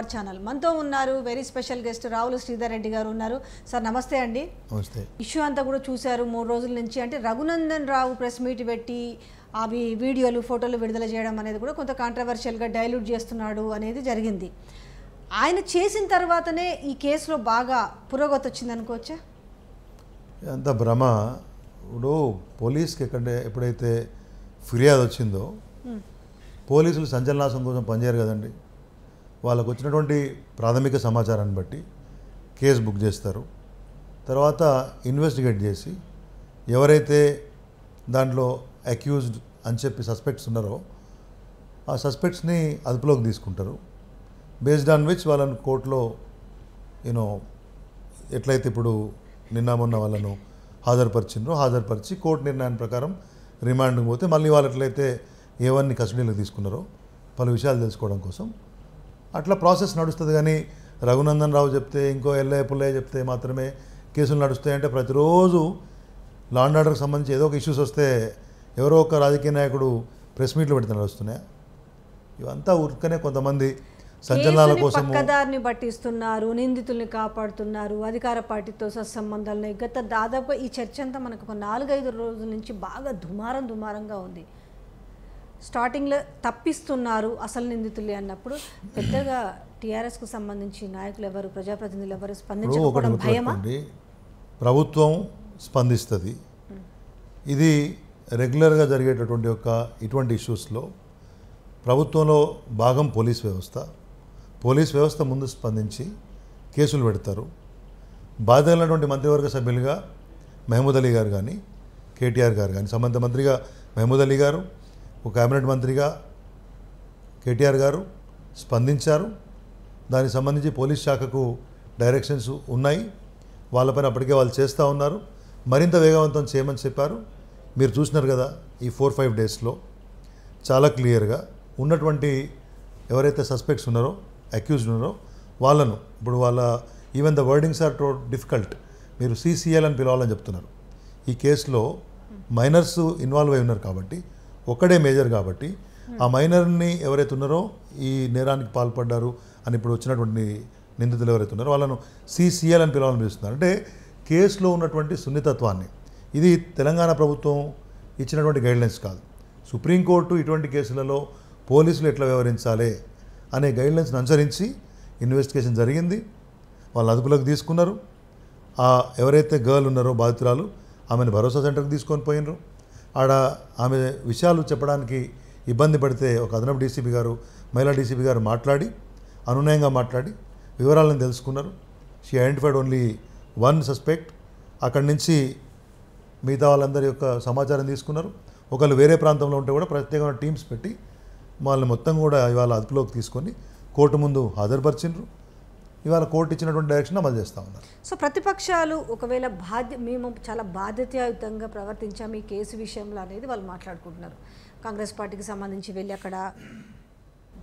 Power channel మనతో ఉన్నారు very special guest Ravula Sridhar Reddy గారు ఉన్నారు సార్ నమస్తే అండి నమస్తే ఇష్యూ అంతా కూడా చూశారు మూడు రోజుల నుంచి అంటే రఘునందన్ రావు ప్రెస్ మీట్ పెట్టి అవి వీడియోలు ఫోటోలు విడుదల చేయడం అనేది కూడా కొంత కాంట్రవర్షియల్గా డైల్యూట్ చేస్తున్నాడు అనేది జరిగింది ఆయన చేసిన తర్వాతనే ఈ కేసులో బాగా పురోగతి వచ్చింది అనుకోవచ్చా అంత భ్రమ ఇప్పుడు పోలీస్కి ఎక్కడ ఎప్పుడైతే ఫిర్యాదు వచ్చిందో పోలీసులు సంచలనాశం కోసం పనిచేయరు కదండి వాళ్ళకు వచ్చినటువంటి ప్రాథమిక సమాచారాన్ని బట్టి కేసు బుక్ చేస్తారు తర్వాత ఇన్వెస్టిగేట్ చేసి ఎవరైతే దాంట్లో అక్యూజ్డ్ అని చెప్పి సస్పెక్ట్స్ ఉన్నారో ఆ సస్పెక్ట్స్ని అదుపులోకి తీసుకుంటారు బేస్డ్ ఆన్ విచ్ వాళ్ళను కోర్టులో యూనో ఎట్లయితే ఇప్పుడు నిన్న మొన్న వాళ్ళను హాజరుపరిచిండ్రో హాజరుపరిచి కోర్టు నిర్ణయం ప్రకారం రిమాండ్కి పోతే మళ్ళీ వాళ్ళు ఎట్లయితే ఏవన్నీ కస్టడీలో తీసుకున్నారో పలు విషయాలు తెలుసుకోవడం కోసం అట్లా ప్రాసెస్ నడుస్తుంది కానీ రఘునందన్ రావు చెప్తే ఇంకో ఎల్లయ్య పుల్లయ్య చెప్తే మాత్రమే కేసులు నడుస్తాయంటే ప్రతిరోజు లా అండ్ ఆర్డర్కి సంబంధించి ఏదో ఒక ఇష్యూస్ వస్తే ఎవరో ఒక రాజకీయ నాయకుడు ప్రెస్ మీట్లు పెడితే నడుస్తున్నాయి ఇవంతా ఉరికనే కొంతమంది సంచలనాల కోసం పట్టిస్తున్నారు నిందితుల్ని కాపాడుతున్నారు అధికార పార్టీతో సత్సంబంధాలు గత దాదాపు ఈ చర్చ అంతా మనకు నాలుగైదు రోజుల నుంచి బాగా దుమారం దుమారంగా ఉంది స్టార్టింగ్లో తప్పిస్తున్నారు అసలు నిందితులే అన్నప్పుడు పెద్దగా టీఆర్ఎస్కు సంబంధించి నాయకులు ఎవరు ప్రజాప్రతినిధులు ఎవరు స్పందించకపోవడం భయమా ప్రభుత్వం స్పందిస్తుంది ఇది రెగ్యులర్గా జరిగేటటువంటి ఒక ఇటువంటి ఇష్యూస్లో ప్రభుత్వంలో భాగం పోలీస్ వ్యవస్థ పోలీస్ వ్యవస్థ ముందు స్పందించి కేసులు పెడతారు బాధ్యతలైనటువంటి మంత్రివర్గ సభ్యులుగా మహమూద్ అలీ గారు కానీ కేటీఆర్ గారు కానీ సంబంధ మంత్రిగా మహమూద్ అలీ గారు ఒక క్యాబినెట్ మంత్రిగా కేటీఆర్ గారు స్పందించారు దానికి సంబంధించి పోలీస్ శాఖకు డైరెక్షన్స్ ఉన్నాయి వాళ్ళపైన అప్పటికే వాళ్ళు చేస్తూ ఉన్నారు మరింత వేగవంతం చేయమని చెప్పారు మీరు చూసినారు కదా ఈ ఫోర్ ఫైవ్ డేస్లో చాలా క్లియర్గా ఉన్నటువంటి ఎవరైతే సస్పెక్ట్స్ ఉన్నారో అక్యూజ్డ్ ఉన్నారో వాళ్ళను ఇప్పుడు వాళ్ళ even the wordings are too difficult మీరు సీసీఎల్ అని పిలవాలని చెప్తున్నారు ఈ కేసులో మైనర్స్ ఇన్వాల్వ్ అయి ఉన్నారు కాబట్టి ఒక్కడే మేజర్ కాబట్టి ఆ మైనర్ని ఎవరైతే ఉన్నారో ఈ నేరానికి పాల్పడ్డారు అని ఇప్పుడు వచ్చినటువంటి నిందితులు ఎవరైతే ఉన్నారో వాళ్ళను సిసిఎల్ అని పిలవాలని పిలుస్తున్నారు అంటే కేసులో ఉన్నటువంటి సున్నితత్వాన్ని ఇది తెలంగాణ ప్రభుత్వం ఇచ్చినటువంటి గైడ్లైన్స్ కాదు సుప్రీంకోర్టు ఇటువంటి కేసులలో పోలీసులు ఎట్లా వ్యవహరించాలి అనే గైడ్లైన్స్ని అనుసరించి ఇన్వెస్టిగేషన్ జరిగింది వాళ్ళు అదుపులోకి తీసుకున్నారు ఎవరైతే గర్ల్ ఉన్నారో బాధితురాలు ఆమెను భరోసా సెంటర్కి తీసుకొని పోయినారు ఆడ ఆమె విషయాలు చెప్పడానికి ఇబ్బంది పడితే ఒక అదనపు డీసీపీ గారు మహిళా డీసీపీ గారు మాట్లాడి అనునయంగా మాట్లాడి వివరాలను తెలుసుకున్నారు she identified only one suspect అక్కడి నుంచి మిగతా వాళ్ళందరి యొక్క సమాచారం తీసుకున్నారు ఒకళ్ళు వేరే ప్రాంతంలో ఉంటే కూడా ప్రత్యేకమైన టీమ్స్ పెట్టి వాళ్ళని మొత్తం కూడా ఇవాళ అదుపులోకి తీసుకొని కోర్టు ముందు హాజరుపరిచిండ్రు ఇవాళ కోర్టు ఇచ్చినటువంటి డైరెక్షన్ అమలు చేస్తూ ఉన్నారు సో ప్రతిపక్షాలు ఒకవేళ బాధ్య మేము చాలా బాధ్యతాయుతంగా ప్రవర్తించాము ఈ కేసు విషయంలో అనేది వాళ్ళు మాట్లాడుకుంటున్నారు కాంగ్రెస్ పార్టీకి సంబంధించి వెళ్ళి అక్కడ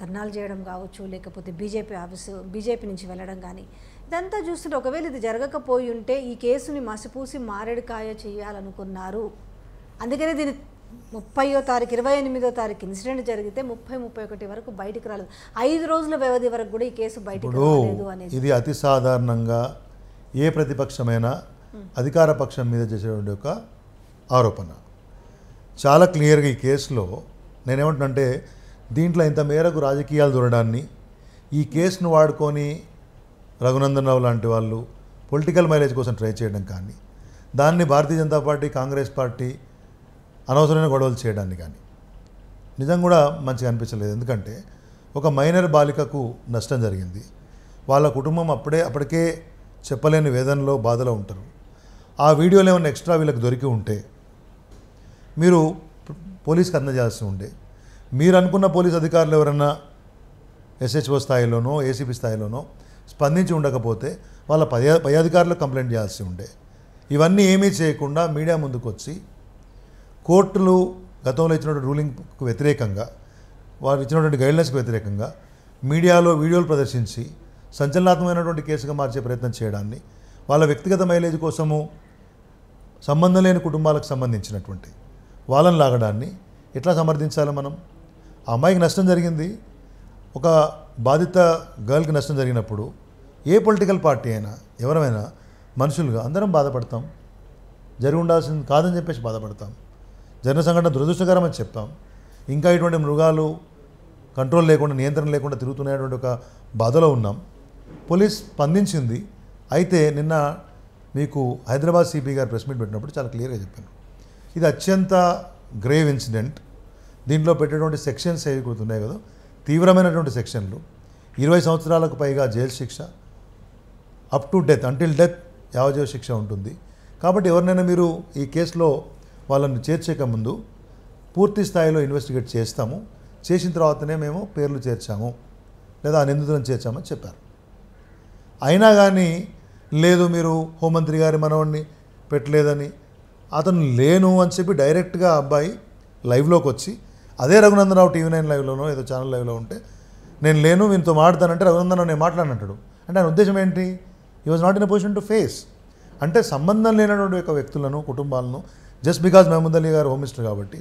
ధర్నాలు చేయడం కావచ్చు లేకపోతే బీజేపీ ఆఫీసు బీజేపీ నుంచి వెళ్ళడం కానీ ఇదంతా చూస్తుంటే ఒకవేళ ఇది జరగకపోయి ఉంటే ఈ కేసుని మసిపూసి మారేడుకాయ చేయాలనుకున్నారు అందుకనే దీన్ని ముప్పయో తారీఖు ఇరవై ఎనిమిదో తారీఖు ఇన్సిడెంట్ జరిగితే ముప్పై ముప్పై ఒకటి వరకు బయటికి రాలేదు ఐదు రోజుల వ్యవధి వరకు కూడా ఈ కేసు బయటకు రాలేదు అనేది ఇది అతి సాధారణంగా ఏ ప్రతిపక్షమైనా అధికార పక్షం మీద చేసేటువంటి ఒక ఆరోపణ చాలా క్లియర్గా ఈ కేసులో నేనేమంటున్నంటే దీంట్లో ఇంత మేరకు రాజకీయాలు దూరడాన్ని ఈ కేసును వాడుకొని రఘునందన్ రావు లాంటి వాళ్ళు పొలిటికల్ మైలేజ్ కోసం ట్రై చేయడం కానీ దాన్ని భారతీయ జనతా పార్టీ కాంగ్రెస్ పార్టీ అనవసరమైన గొడవలు చేయడాన్ని కానీ నిజం కూడా మంచిగా అనిపించలేదు ఎందుకంటే ఒక మైనర్ బాలికకు నష్టం జరిగింది వాళ్ళ కుటుంబం అప్పుడే అప్పటికే చెప్పలేని వేదనలో బాధలో ఉంటారు ఆ వీడియోలు ఏమైనా ఎక్స్ట్రా వీళ్ళకి దొరికి ఉంటే మీరు పోలీస్కి అందజేయాల్సి ఉండే మీరు అనుకున్న పోలీస్ అధికారులు ఎవరన్నా ఎస్హెచ్ఓ స్థాయిలోనో ఏసీపీ స్థాయిలోనో స్పందించి ఉండకపోతే వాళ్ళ పై పై అధికారులకు కంప్లైంట్ చేయాల్సి ఉండే ఇవన్నీ ఏమీ చేయకుండా మీడియా ముందుకు వచ్చి కోర్టులు గతంలో ఇచ్చినటువంటి రూలింగ్కు వ్యతిరేకంగా వారు ఇచ్చినటువంటి గైడ్లైన్స్కి వ్యతిరేకంగా మీడియాలో వీడియోలు ప్రదర్శించి సంచలనాత్మకమైనటువంటి కేసుగా మార్చే ప్రయత్నం చేయడాన్ని వాళ్ళ వ్యక్తిగత మైలేజ్ కోసము సంబంధం లేని కుటుంబాలకు సంబంధించినటువంటి వాళ్ళని లాగడాన్ని ఎట్లా సమర్థించాలి మనం ఆ అమ్మాయికి నష్టం జరిగింది ఒక బాధిత గర్ల్కి నష్టం జరిగినప్పుడు ఏ పొలిటికల్ పార్టీ అయినా ఎవరైనా మనుషులుగా అందరం బాధపడతాం జరిగి ఉండాల్సింది కాదని చెప్పేసి బాధపడతాం జన సంఘటన దురదృష్టకరమని చెప్పాం ఇంకా ఇటువంటి మృగాలు కంట్రోల్ లేకుండా నియంత్రణ లేకుండా తిరుగుతున్నటువంటి ఒక బాధలో ఉన్నాం పోలీస్ స్పందించింది అయితే నిన్న మీకు హైదరాబాద్ సిపి గారు ప్రెస్ మీట్ పెట్టినప్పుడు చాలా క్లియర్గా చెప్పాను ఇది అత్యంత గ్రేవ్ ఇన్సిడెంట్ దీంట్లో పెట్టేటువంటి సెక్షన్స్ ఏవి గుర్తున్నాయి కదా తీవ్రమైనటువంటి సెక్షన్లు ఇరవై సంవత్సరాలకు పైగా జైలు శిక్ష up to death until death యావజీవ శిక్ష ఉంటుంది కాబట్టి ఎవరినైనా మీరు ఈ కేసులో వాళ్ళని చేర్చేక ముందు పూర్తి స్థాయిలో ఇన్వెస్టిగేట్ చేస్తాము చేసిన తర్వాతనే మేము పేర్లు చేర్చాము లేదా ఆ నిందితులను చేర్చామని చెప్పారు అయినా కానీ లేదు మీరు హోంమంత్రి గారి మనవాడిని పెట్టలేదని అతను లేను అని చెప్పి డైరెక్ట్గా అబ్బాయి లైవ్లోకి వచ్చి అదే రఘునందనరావు టీవీ నైన్ లైవ్లోనో ఏదో ఛానల్ లైవ్లో ఉంటే నేను లేను వీనితో మాట్లాడతానంటే రఘునందనరావు నేను మాట్లాడినట్టాడు అంటే ఆయన ఉద్దేశం ఏంటి ఈ was not in a position to face అంటే సంబంధం లేనటువంటి యొక్క వ్యక్తులను కుటుంబాలను జస్ట్ బికాజ్ మహమూద్ అలీ గారు హోమ్ మినిస్టర్ కాబట్టి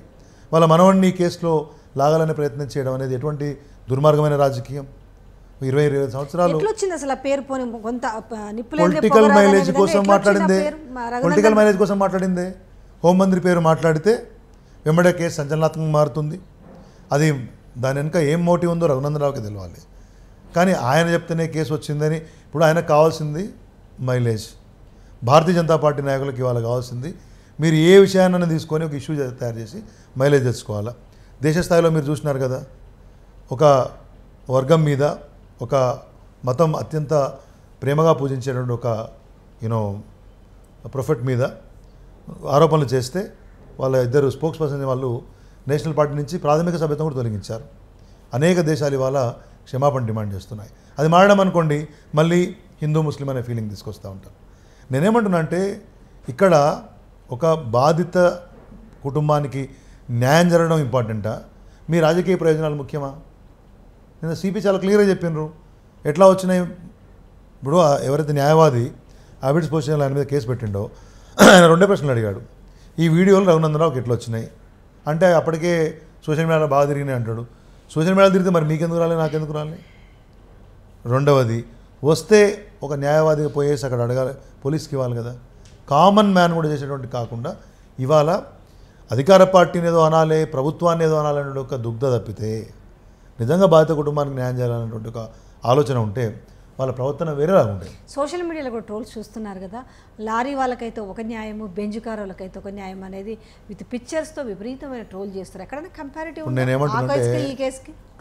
వాళ్ళ మనవణ్ణి కేసులో లాగాలనే ప్రయత్నం చేయడం అనేది ఎటువంటి దుర్మార్గమైన రాజకీయం ఇరవై ఇరవై సంవత్సరాలు పొలిటికల్ మైలేజ్ కోసం మాట్లాడిందే పొలిటికల్ మైలేజ్ కోసం మాట్లాడిందే హోంమంత్రి పేరు మాట్లాడితే వెంబడే కేసు సంచలనాత్మకంగా మారుతుంది అది దాని వెనుక ఏం మోటివ్ ఉందో రఘునందరావుకి తెలియాలి కానీ ఆయన చెప్తేనే కేసు వచ్చిందని ఇప్పుడు ఆయనకు కావాల్సింది మైలేజ్ భారతీయ జనతా పార్టీ నాయకులకు ఇవాళ కావాల్సింది మీరు ఏ విషయాన్ని తీసుకొని ఒక ఇష్యూ తయారు చేసి మైలేజ్ తెచ్చుకోవాలా దేశ స్థాయిలో మీరు చూసినారు కదా ఒక వర్గం మీద ఒక మతం అత్యంత ప్రేమగా పూజించేటువంటి ఒక యూనో ప్రొఫెట్ మీద ఆరోపణలు చేస్తే వాళ్ళ ఇద్దరు స్పోక్స్ పర్సన్ వాళ్ళు నేషనల్ పార్టీ నుంచి ప్రాథమిక సభ్యత్వం కూడా తొలగించారు అనేక దేశాలు ఇవాళ క్షమాపణ డిమాండ్ చేస్తున్నాయి అది మారడం అనుకోండి మళ్ళీ హిందూ ముస్లిం అనే ఫీలింగ్ తీసుకొస్తూ ఉంటారు నేనేమంటున్నా అంటే ఇక్కడ ఒక బాధిత కుటుంబానికి న్యాయం జరగడం ఇంపార్టెంటా మీ రాజకీయ ప్రయోజనాలు ముఖ్యమా నిన్న సిపి చాలా క్లియర్గా చెప్పినారు ఎట్లా వచ్చినాయి ఇప్పుడు ఎవరైతే న్యాయవాది అవిడ్స్ పొజిషన్ ఆయన మీద కేసు పెట్టిండో ఆయన రెండే ప్రశ్నలు అడిగాడు ఈ వీడియోలు రఘునందనరావుకి ఎట్లా వచ్చినాయి అంటే అప్పటికే సోషల్ మీడియాలో బాగా తిరిగినాయి అంటాడు సోషల్ మీడియాలో తిరిగితే మరి మీకెందుకు రాలి నాకెందుకు రాలి రెండవది వస్తే ఒక న్యాయవాదిగా పోయేసి అక్కడ అడగాలి పోలీస్కి ఇవ్వాలి కదా కామన్ మ్యాన్ కూడా చేసేటువంటి కాకుండా ఇవాళ అధికార పార్టీని ఏదో అనాలి ప్రభుత్వాన్ని ఏదో అనాలనే ఒక దుగ్ధ తప్పితే నిజంగా బాధిత కుటుంబానికి న్యాయం చేయాలనేటువంటి ఒక ఆలోచన ఉంటే వాళ్ళ ప్రవర్తన వేరేలా ఉంటాయి సోషల్ మీడియాలో కూడా ట్రోల్స్ చూస్తున్నారు కదా లారీ వాళ్ళకైతే ఒక న్యాయము బెంజుకార్ వాళ్ళకైతే ఒక న్యాయం అనేది విత్ పిక్చర్స్తో విపరీతమైన ట్రోల్ చేస్తారు ఎక్కడైనా comparative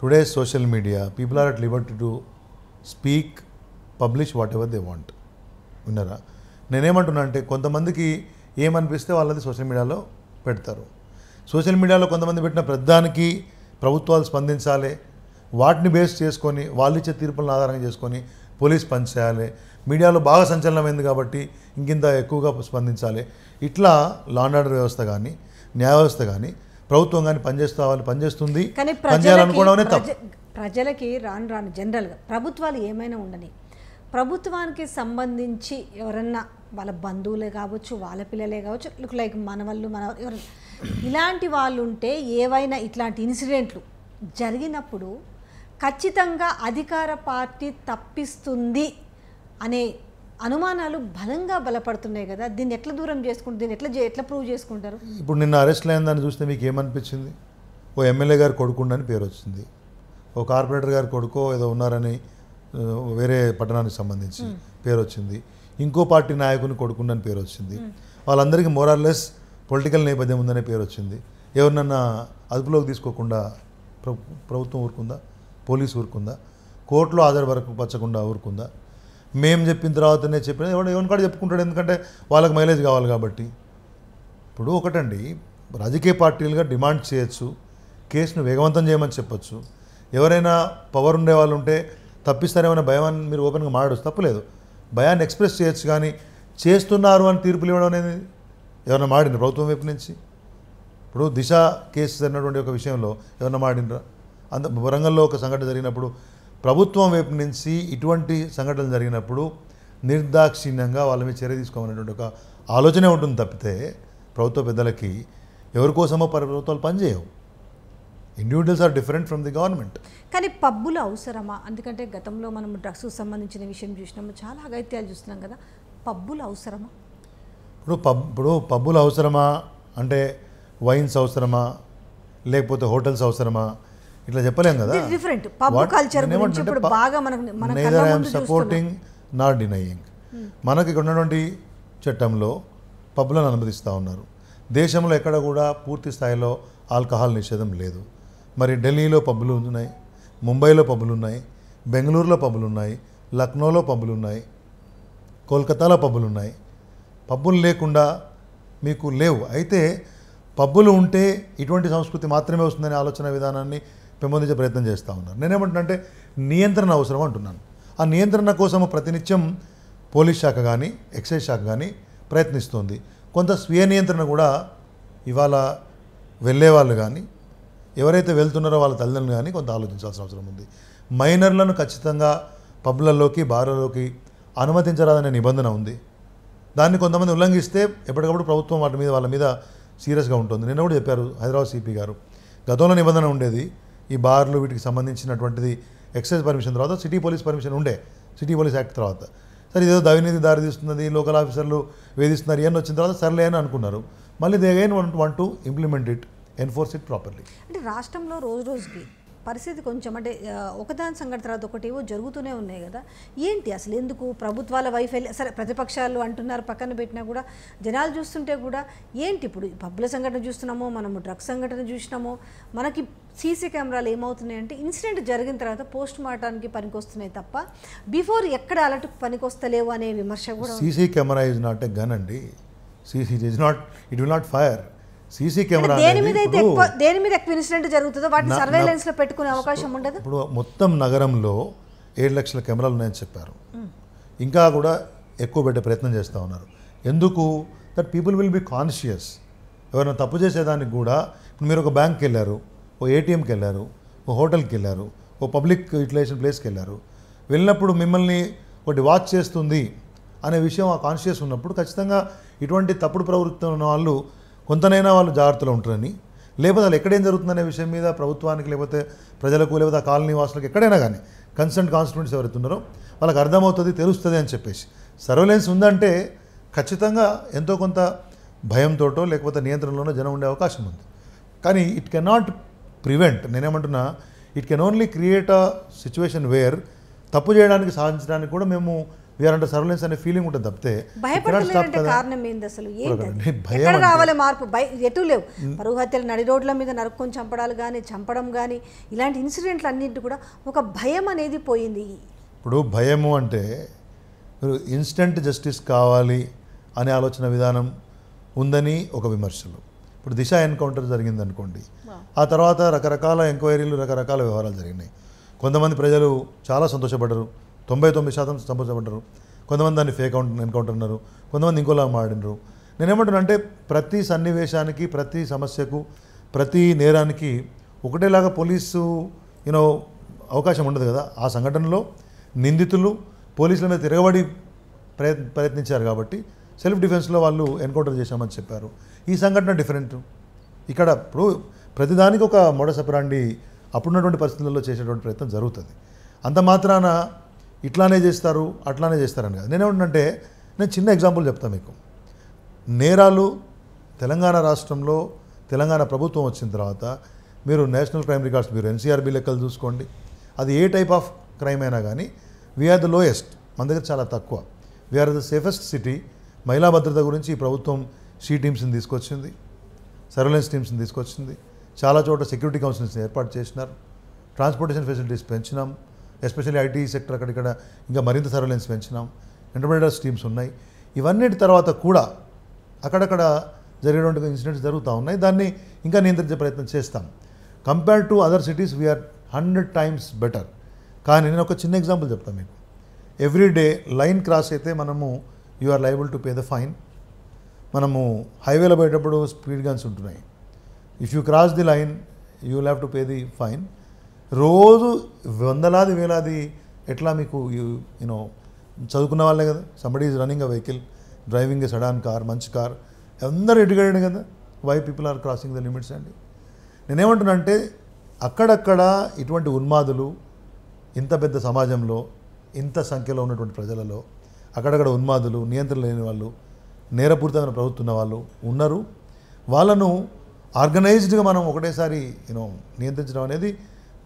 today social media people are at liberty to speak publish whatever they want విన్నారా నేనేమంటున్నా అంటే కొంతమందికి ఏమనిపిస్తే వాళ్ళది సోషల్ మీడియాలో పెడతారు సోషల్ మీడియాలో కొంతమంది పెట్టిన ప్రతిదానికి ప్రభుత్వాలు స్పందించాలి వాటిని బేస్ చేసుకొని వాళ్ళు ఇచ్చే తీర్పులను ఆధారంగా చేసుకొని పోలీస్ పనిచేయాలి మీడియాలో బాగా సంచలనమైంది కాబట్టి ఇంకింత ఎక్కువగా స్పందించాలి ఇట్లా లాండ్ ఆర్డర్ వ్యవస్థ కానీ న్యాయ వ్యవస్థ కానీ ప్రభుత్వం కానీ పనిచేస్తామని పనిచేస్తుంది ప్రజలకి రాను రాను జనరల్గా ప్రభుత్వాలు ఏమైనా ఉండని ప్రభుత్వానికి సంబంధించి ఎవరన్నా వాళ్ళ బంధువులే కావచ్చు వాళ్ళ పిల్లలే కావచ్చు లైక్ మన వాళ్ళు మన ఎవరైనా ఇలాంటి వాళ్ళు ఉంటే ఏవైనా ఇట్లాంటి ఇన్సిడెంట్లు జరిగినప్పుడు ఖచ్చితంగా అధికార పార్టీ తప్పిస్తుంది అనే అనుమానాలు బలంగా బలపడుతున్నాయి కదా దీన్ని ఎట్లా దూరం చేసుకుంటారు దీన్ని ఎట్లా ఎట్లా ప్రూవ్ చేసుకుంటారు ఇప్పుడు నిన్న అరెస్ట్ అయిందని చూస్తే మీకు ఏమనిపించింది ఓ ఎమ్మెల్యే గారు కొడుకుండా పేరు వచ్చింది ఓ కార్పొరేటర్ గారు కొడుకో ఏదో ఉన్నారని వేరే పట్టణానికి సంబంధించి పేరు వచ్చింది ఇంకో పార్టీ నాయకుని కొడుకుండా పేరు వచ్చింది వాళ్ళందరికీ మోరార్లెస్ పొలిటికల్ నేపథ్యం ఉందనే పేరు వచ్చింది ఎవరినన్నా అదుపులోకి తీసుకోకుండా ప్రభుత్వం ఊరుకుందా పోలీసు ఊరుకుందా కోర్టులో ఆధార వరకు పచ్చకుండా ఊరుకుందా మేము చెప్పిన తర్వాతనే చెప్పిన ఎవరు ఎవరిని కూడా చెప్పుకుంటాడు ఎందుకంటే వాళ్ళకి మైలేజ్ కావాలి కాబట్టి ఇప్పుడు ఒకటండి రాజకీయ పార్టీలుగా డిమాండ్ చేయొచ్చు కేసును వేగవంతం చేయమని చెప్పచ్చు ఎవరైనా పవర్ ఉండే వాళ్ళు ఉంటే తప్పిస్తారేమనే భయాన్ని మీరు ఓపెన్గా మాట్లాడచ్చు తప్పలేదు భయాన్ని ఎక్స్ప్రెస్ చేయొచ్చు కానీ చేస్తున్నారు అని తీర్పులు ఇవ్వడం అనేది ఎవరన్నా మాడిండ్రు ప్రభుత్వం వైపు నుంచి ఇప్పుడు దిశ కేసు జరిగినటువంటి ఒక విషయంలో ఎవరన్నా మాడిండ్రా అంత రంగంలో ఒక సంఘటన జరిగినప్పుడు ప్రభుత్వం వైపు నుంచి ఇటువంటి సంఘటనలు జరిగినప్పుడు నిర్దాక్షిణ్యంగా వాళ్ళ మీద చర్య తీసుకోమనేటువంటి ఒక ఆలోచనే ఉంటుంది తప్పితే ప్రభుత్వ పెద్దలకి ఎవరికోసమో ప్రభుత్వాలు పనిచేయవు individuals are different from the government కానీ పబ్బులు అవసరమా ఎందుకంటే గతంలో మనం డ్రగ్స్కు సంబంధించిన విషయం చూసినాము చాలా అగత్యాలు చూస్తున్నాం కదా పబ్బులు అవసరమా ఇప్పుడు పబ్ ఇప్పుడు పబ్బులు అవసరమా అంటే వైన్స్ అవసరమా లేకపోతే హోటల్స్ అవసరమా ఇట్లా చెప్పలేం కదా డిఫరెంట్ పబ్ కల్చర్ బాగా ఐఎమ్ సపోర్టింగ్ నాట్ డినయింగ్ మనకి ఇక్కడ ఉన్నటువంటి చట్టంలో పబ్బులను అనుమతిస్తూ ఉన్నారు దేశంలో ఎక్కడ కూడా పూర్తి స్థాయిలో ఆల్కహాల్ నిషేధం లేదు మరి ఢిల్లీలో పబ్బులు ఉన్నాయి ముంబైలో పబ్బులు ఉన్నాయి బెంగళూరులో పబ్బులు ఉన్నాయి లక్నోలో పబ్బులు ఉన్నాయి కోల్కతాలో పబ్బులు ఉన్నాయి పబ్బులు లేకుండా మీకు లేవు అయితే పబ్బులు ఉంటే ఇటువంటి సంస్కృతి మాత్రమే వస్తుందనే ఆలోచన విధానాన్ని పెంపొందించే ప్రయత్నం చేస్తూ ఉన్నారు నేనేమంటున్నానంటే నియంత్రణ అవసరం అంటున్నాను ఆ నియంత్రణ కోసం ప్రతినిత్యం పోలీస్ శాఖ కానీ ఎక్సైజ్ శాఖ కానీ ప్రయత్నిస్తోంది కొంత స్వీయ నియంత్రణ కూడా ఇవాళ వెళ్ళే వాళ్ళు కానీ ఎవరైతే వెళ్తున్నారో వాళ్ళ తల్లిదండ్రులు కానీ కొంత ఆలోచించాల్సిన అవసరం ఉంది మైనర్లను ఖచ్చితంగా పబ్లల్లోకి బార్లలోకి అనుమతించరాదనే నిబంధన ఉంది దాన్ని కొంతమంది ఉల్లంఘిస్తే ఎప్పటికప్పుడు ప్రభుత్వం వాటి మీద వాళ్ళ మీద సీరియస్గా ఉంటుంది నిన్న కూడా చెప్పారు హైదరాబాద్ సిపి గారు గతంలో నిబంధన ఉండేది ఈ బార్లు వీటికి సంబంధించినటువంటిది ఎక్సైజ్ పర్మిషన్ తర్వాత సిటీ పోలీస్ పర్మిషన్ ఉండే సిటీ పోలీస్ యాక్ట్ తర్వాత సరే ఇదేదో దవినీతి దారి తీస్తున్నది లోకల్ ఆఫీసర్లు వేధిస్తున్నారు ఇవన్నీ వచ్చిన తర్వాత సర్లే అని అనుకున్నారు మళ్ళీ దేవేన్ one one to implement it enforce it properly అంటే రాష్ట్రంలో రోజు రోజుకి పరిస్థితి కొంచెం అంటే ఒకదాని సంఘటన తర్వాత ఒకటి ఏవో జరుగుతూనే ఉన్నాయి కదా ఏంటి అసలు ఎందుకు ప్రభుత్వాల వైఫల్యం సరే ప్రతిపక్షాలు అంటున్నారు పక్కన పెట్టినా కూడా జనాలు చూస్తుంటే కూడా ఏంటి ఇప్పుడు పబ్బుల సంఘటన చూస్తున్నామో మనము డ్రగ్స్ సంఘటన చూసినామో మనకి సీసీ కెమెరాలు ఏమవుతున్నాయి అంటే ఇన్సిడెంట్ జరిగిన తర్వాత పోస్ట్ మార్టానికి పనికొస్తున్నాయి తప్ప బిఫోర్ ఎక్కడ అలర్ట్ పనికొస్తలేవు అనే విమర్శ కూడా CC camera is not a gun అండి CC it is not it will not fire CC camera దేని మీద ఎక్కువ ఇన్సిడెంట్ జరుగుతుందో వాటిని సర్వేలెన్స్ లో పెట్టుకునే అవకాశం ఉండదు ఇప్పుడు మొత్తం నగరంలో ఏడు లక్షల కెమెరాలు ఉన్నాయని చెప్పారు ఇంకా కూడా ఎక్కువ పెట్టే ప్రయత్నం చేస్తూ ఉన్నారు ఎందుకు that people will be conscious ఎవరైనా తప్పు చేసేదానికి కూడా ఇప్పుడు మీరు ఒక బ్యాంక్కి వెళ్ళారు ఓ ఏటీఎంకి వెళ్ళారు ఓ హోటల్కి వెళ్ళారు ఓ పబ్లిక్ యూటిలైజేషన్ ప్లేస్కి వెళ్ళారు వెళ్ళినప్పుడు మిమ్మల్ని ఒకటి వాచ్ చేస్తుంది అనే విషయం ఆ కాన్షియస్ ఉన్నప్పుడు ఖచ్చితంగా ఇటువంటి తప్పుడు ప్రవృత్తి ఉన్న వాళ్ళు కొంతనైనా వాళ్ళు జాగ్రత్తలో ఉంటారని లేకపోతే వాళ్ళు ఎక్కడేం జరుగుతుందనే విషయం మీద ప్రభుత్వానికి లేకపోతే ప్రజలకు లేకపోతే కాలనీ వాసులకు ఎక్కడైనా కానీ కన్సర్న్ కాన్స్టిట్యూన్స్ ఎవరైతే ఉన్నారో వాళ్ళకి అర్థమవుతుంది తెలుస్తుంది అని చెప్పేసి సర్వేలెన్స్ ఉందంటే ఖచ్చితంగా ఎంతో కొంత భయంతోటో లేకపోతే నియంత్రణలోనో జనం ఉండే అవకాశం ఉంది కానీ ఇట్ కెనాట్ ప్రివెంట్ నేనేమంటున్నా it can only create a situation where తప్పు చేయడానికి సాధించడానికి కూడా మేము వీఆర్ సర్వలెన్స్ అనే ఫీలింగ్ ఉంటుంది తప్పితే భయపడలేదంటే కారణం ఏంది అసలు భయం మార్పు లేవు నడి రోడ్ల మీద నరుక్కొని చంపడాలు కానీ చంపడం కానీ ఇలాంటి ఇన్సిడెంట్లు అన్నింటి కూడా ఒక భయం అనేది పోయింది ఇప్పుడు భయము అంటే ఇన్స్టెంట్ జస్టిస్ కావాలి అనే ఆలోచన విధానం ఉందని ఒక విమర్శలు ఇప్పుడు దిశ ఎన్కౌంటర్ జరిగింది అనుకోండి ఆ తర్వాత రకరకాల ఎంక్వైరీలు రకరకాల వ్యవహారాలు జరిగినాయి కొంతమంది ప్రజలు చాలా సంతోషపడ్డరు తొంభై తొమ్మిది శాతం సంపదించబడ్డారు కొంతమంది దాన్ని ఫేక్ ఎన్కౌంటర్ అన్నారు కొంతమంది ఇంకోలా మాడినరు నేనేమంటున్నా అంటే ప్రతి సన్నివేశానికి ప్రతి సమస్యకు ప్రతి నేరానికి ఒకటేలాగా పోలీసు యూనో అవకాశం ఉండదు కదా ఆ సంఘటనలో నిందితులు పోలీసుల మీద తిరగబడి ప్రయత్ ప్రయత్నించారు కాబట్టి సెల్ఫ్ డిఫెన్స్లో వాళ్ళు ఎన్కౌంటర్ చేశామని చెప్పారు ఈ సంఘటన డిఫరెంట్ ఇక్కడ ఇప్పుడు ప్రతిదానికి ఒక మొడసపరాండి అప్పుడున్నటువంటి పరిస్థితులలో చేసేటువంటి ప్రయత్నం జరుగుతుంది అంత మాత్రాన ఇట్లానే చేస్తారు అట్లానే చేస్తారని కాదు నేనేమంటుంటే నేను చిన్న ఎగ్జాంపుల్ చెప్తాను మీకు నేరాలు తెలంగాణ రాష్ట్రంలో తెలంగాణ ప్రభుత్వం వచ్చిన తర్వాత మీరు నేషనల్ క్రైమ్ రికార్డ్స్ మీరు ఎన్సీఆర్బీ లెక్కలు చూసుకోండి అది ఏ టైప్ ఆఫ్ క్రైమ్ అయినా కానీ వీఆర్ ద లోయెస్ట్ మన దగ్గర చాలా తక్కువ వీఆర్ ద సేఫెస్ట్ సిటీ మహిళా భద్రత గురించి ఈ ప్రభుత్వం సీ టీమ్స్ని తీసుకొచ్చింది సర్వేలెన్స్ టీమ్స్ని తీసుకొచ్చింది చాలా చోట్ల సెక్యూరిటీ కౌన్సిల్స్ని ఏర్పాటు చేసినారు ట్రాన్స్పోర్టేషన్ ఫెసిలిటీస్ పెంచినాం ఎస్పెషల్లీ ఐటీ సెక్టర్ అక్కడిక్కడ ఇంకా మరింత సర్వేలెన్స్ పెంచినాం ఇంటర్మీడియట్ స్ట్రీమ్స్ ఉన్నాయి ఇవన్నిటి తర్వాత కూడా అక్కడక్కడ జరిగేటువంటి ఇన్సిడెంట్స్ జరుగుతూ ఉన్నాయి దాన్ని ఇంకా నియంత్రించే ప్రయత్నం చేస్తాం compare to other cities we're hundred times better కానీ నేను ఒక చిన్న ఎగ్జాంపుల్ చెప్తాను మీకు ఎవ్రీ డే లైన్ క్రాస్ అయితే మనము you are liable to pay the fine మనము హైవేలో పోయేటప్పుడు స్పీడ్ గన్స్ ఉంటున్నాయి if you cross the line you have to pay the fine రోజు వందలాది వేలాది ఎట్లా మీకు యూనో చదువుకున్న వాళ్ళే కదా somebody is running a vehicle driving a sedan car మంచి కార్ అందరూ ఎడ్యుకేటెడ్ కదా why people are crossing the limits అండి నేనేమంటున్నానంటే అక్కడక్కడ ఇటువంటి ఉన్మాదులు ఇంత పెద్ద సమాజంలో ఇంత సంఖ్యలో ఉన్నటువంటి ప్రజలలో అక్కడక్కడ ఉన్మాదులు నియంత్రణ లేని వాళ్ళు నేరపూరితమైన ఉన్న వాళ్ళు ఉన్నారు వాళ్ళను ఆర్గనైజ్డ్గా మనం ఒకటేసారి యూనో నియంత్రించడం అనేది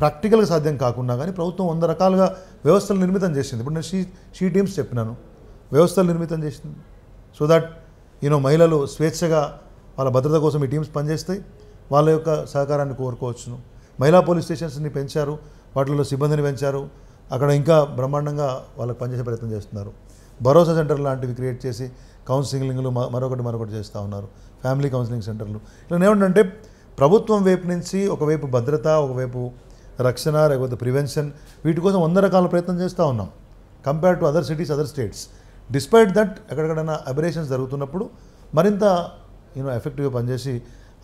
ప్రాక్టికల్గా సాధ్యం కాకుండా కానీ ప్రభుత్వం వంద రకాలుగా వ్యవస్థలు నిర్మితం చేసింది ఇప్పుడు నేను షీ షీ టీమ్స్ చెప్పినాను వ్యవస్థలు నిర్మితం చేసింది సో దట్ యూనో మహిళలు స్వేచ్ఛగా వాళ్ళ భద్రత కోసం ఈ టీమ్స్ పనిచేస్తాయి వాళ్ళ యొక్క సహకారాన్ని కోరుకోవచ్చును మహిళా పోలీస్ స్టేషన్స్ని పెంచారు వాటిలో సిబ్బందిని పెంచారు అక్కడ ఇంకా బ్రహ్మాండంగా వాళ్ళకి పనిచేసే ప్రయత్నం చేస్తున్నారు భరోసా సెంటర్లు లాంటివి క్రియేట్ చేసి కౌన్సిలింగ్లు మరొకటి మరొకటి చేస్తూ ఉన్నారు ఫ్యామిలీ కౌన్సిలింగ్ సెంటర్లు ఇలా ఏమంటే ప్రభుత్వం వైపు నుంచి ఒకవైపు భద్రత ఒకవైపు రక్షణ లేకపోతే ప్రివెన్షన్ వీటి కోసం వంద రకాల ప్రయత్నం చేస్తూ ఉన్నాం compare to other cities other states despite that ఎక్కడెక్కడైనా అబరేషన్స్ జరుగుతున్నప్పుడు మరింత యూనో ఎఫెక్టివ్గా పనిచేసి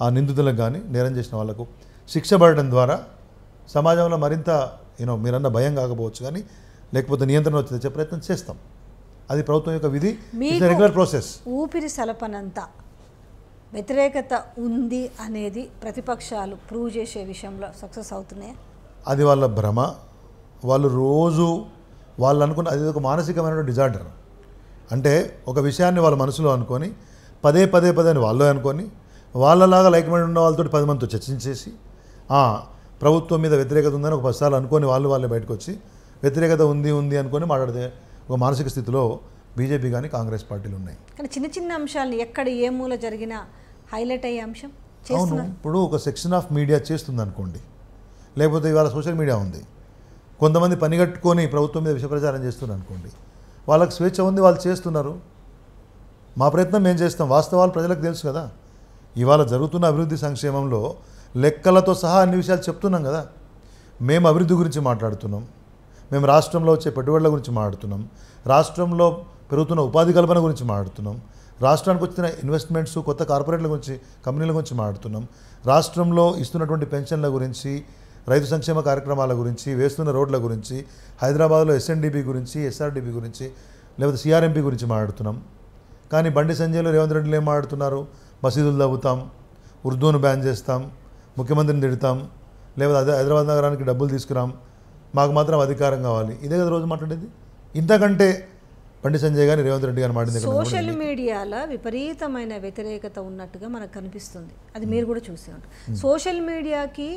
ఆ నిందితులకు కానీ నేరం చేసిన వాళ్లకు శిక్ష పడడం ద్వారా సమాజంలో మరింత యూనో మీరన్న భయం కాకపోవచ్చు కానీ లేకపోతే నియంత్రణ వచ్చి తెచ్చే ప్రయత్నం చేస్తాం అది ప్రభుత్వం యొక్క విధి రెగ్యులర్ ప్రాసెస్ ఊపిరి సలపనంత వ్యతిరేకత ఉంది అనేది ప్రతిపక్షాలు ప్రూవ్ చేసే విషయంలో సక్సెస్ అవుతున్నాయా అది వాళ్ళ భ్రమ వాళ్ళు రోజు వాళ్ళు అనుకున్న అది ఒక మానసికమైన డిజార్డర్ అంటే ఒక విషయాన్ని వాళ్ళ మనసులో అనుకొని పదే పదే పదే అని వాళ్ళు అనుకొని వాళ్ళలాగా లైక్ మైండ్ ఉన్న వాళ్ళతో పది మందితో చర్చించేసి ప్రభుత్వం మీద వ్యతిరేకత ఉందని ఒక పదిసార్లు అనుకొని వాళ్ళు వాళ్ళే బయటకు వచ్చి వ్యతిరేకత ఉంది ఉంది అనుకొని మాట్లాడితే ఒక మానసిక స్థితిలో బీజేపీ కానీ కాంగ్రెస్ పార్టీలు ఉన్నాయి కానీ చిన్న చిన్న అంశాలు ఎక్కడ ఏ మూల జరిగినా హైలైట్ అయ్యే అంశం అవును ఇప్పుడు ఒక సెక్షన్ ఆఫ్ మీడియా చేస్తుంది అనుకోండి లేకపోతే ఇవాళ సోషల్ మీడియా ఉంది కొంతమంది పనిగట్టుకొని ప్రభుత్వం మీద విషప్రచారం చేస్తున్నారు అనుకోండి వాళ్ళకి స్వేచ్ఛ ఉంది వాళ్ళు చేస్తున్నారు మా ప్రయత్నం మేము చేస్తాం వాస్తవాలు ప్రజలకు తెలుసు కదా ఇవాళ జరుగుతున్న అభివృద్ధి సంక్షేమంలో లెక్కలతో సహా అన్ని విషయాలు చెప్తున్నాం కదా మేము అభివృద్ధి గురించి మాట్లాడుతున్నాం మేము రాష్ట్రంలో వచ్చే పెట్టుబడుల గురించి మాట్లాడుతున్నాం రాష్ట్రంలో పెరుగుతున్న ఉపాధి కల్పన గురించి మాట్లాడుతున్నాం రాష్ట్రానికి వచ్చిన ఇన్వెస్ట్మెంట్స్ కొత్త కార్పొరేట్ల గురించి కంపెనీల గురించి మాట్లాడుతున్నాం రాష్ట్రంలో ఇస్తున్నటువంటి పెన్షన్ల గురించి రైతు సంక్షేమ కార్యక్రమాల గురించి వేస్తున్న రోడ్ల గురించి హైదరాబాద్లో ఎస్ఎన్డిపి గురించి ఎస్ఆర్డిపి గురించి లేకపోతే సిఆర్ఎంపీ గురించి మాట్లాడుతున్నాం కానీ బండి సంజయ్లో రేవంత్ రెడ్డిలు ఏం మాట్లాడుతున్నారు మసీదులు తవ్వుతాం ఉర్దూను బ్యాన్ చేస్తాం ముఖ్యమంత్రిని తిడతాం లేకపోతే అదే హైదరాబాద్ నగరానికి డబ్బులు తీసుకురాం మాకు మాత్రం అధికారం కావాలి ఇదే కదా రోజు మాట్లాడేది ఇంతకంటే బండి సంజయ్ గారిని రేవంత్ రెడ్డి గారు మాట్లాడింది సోషల్ మీడియాలో విపరీతమైన వ్యతిరేకత ఉన్నట్టుగా మనకు కనిపిస్తుంది అది మీరు కూడా చూసే ఉంటారు సోషల్ మీడియాకి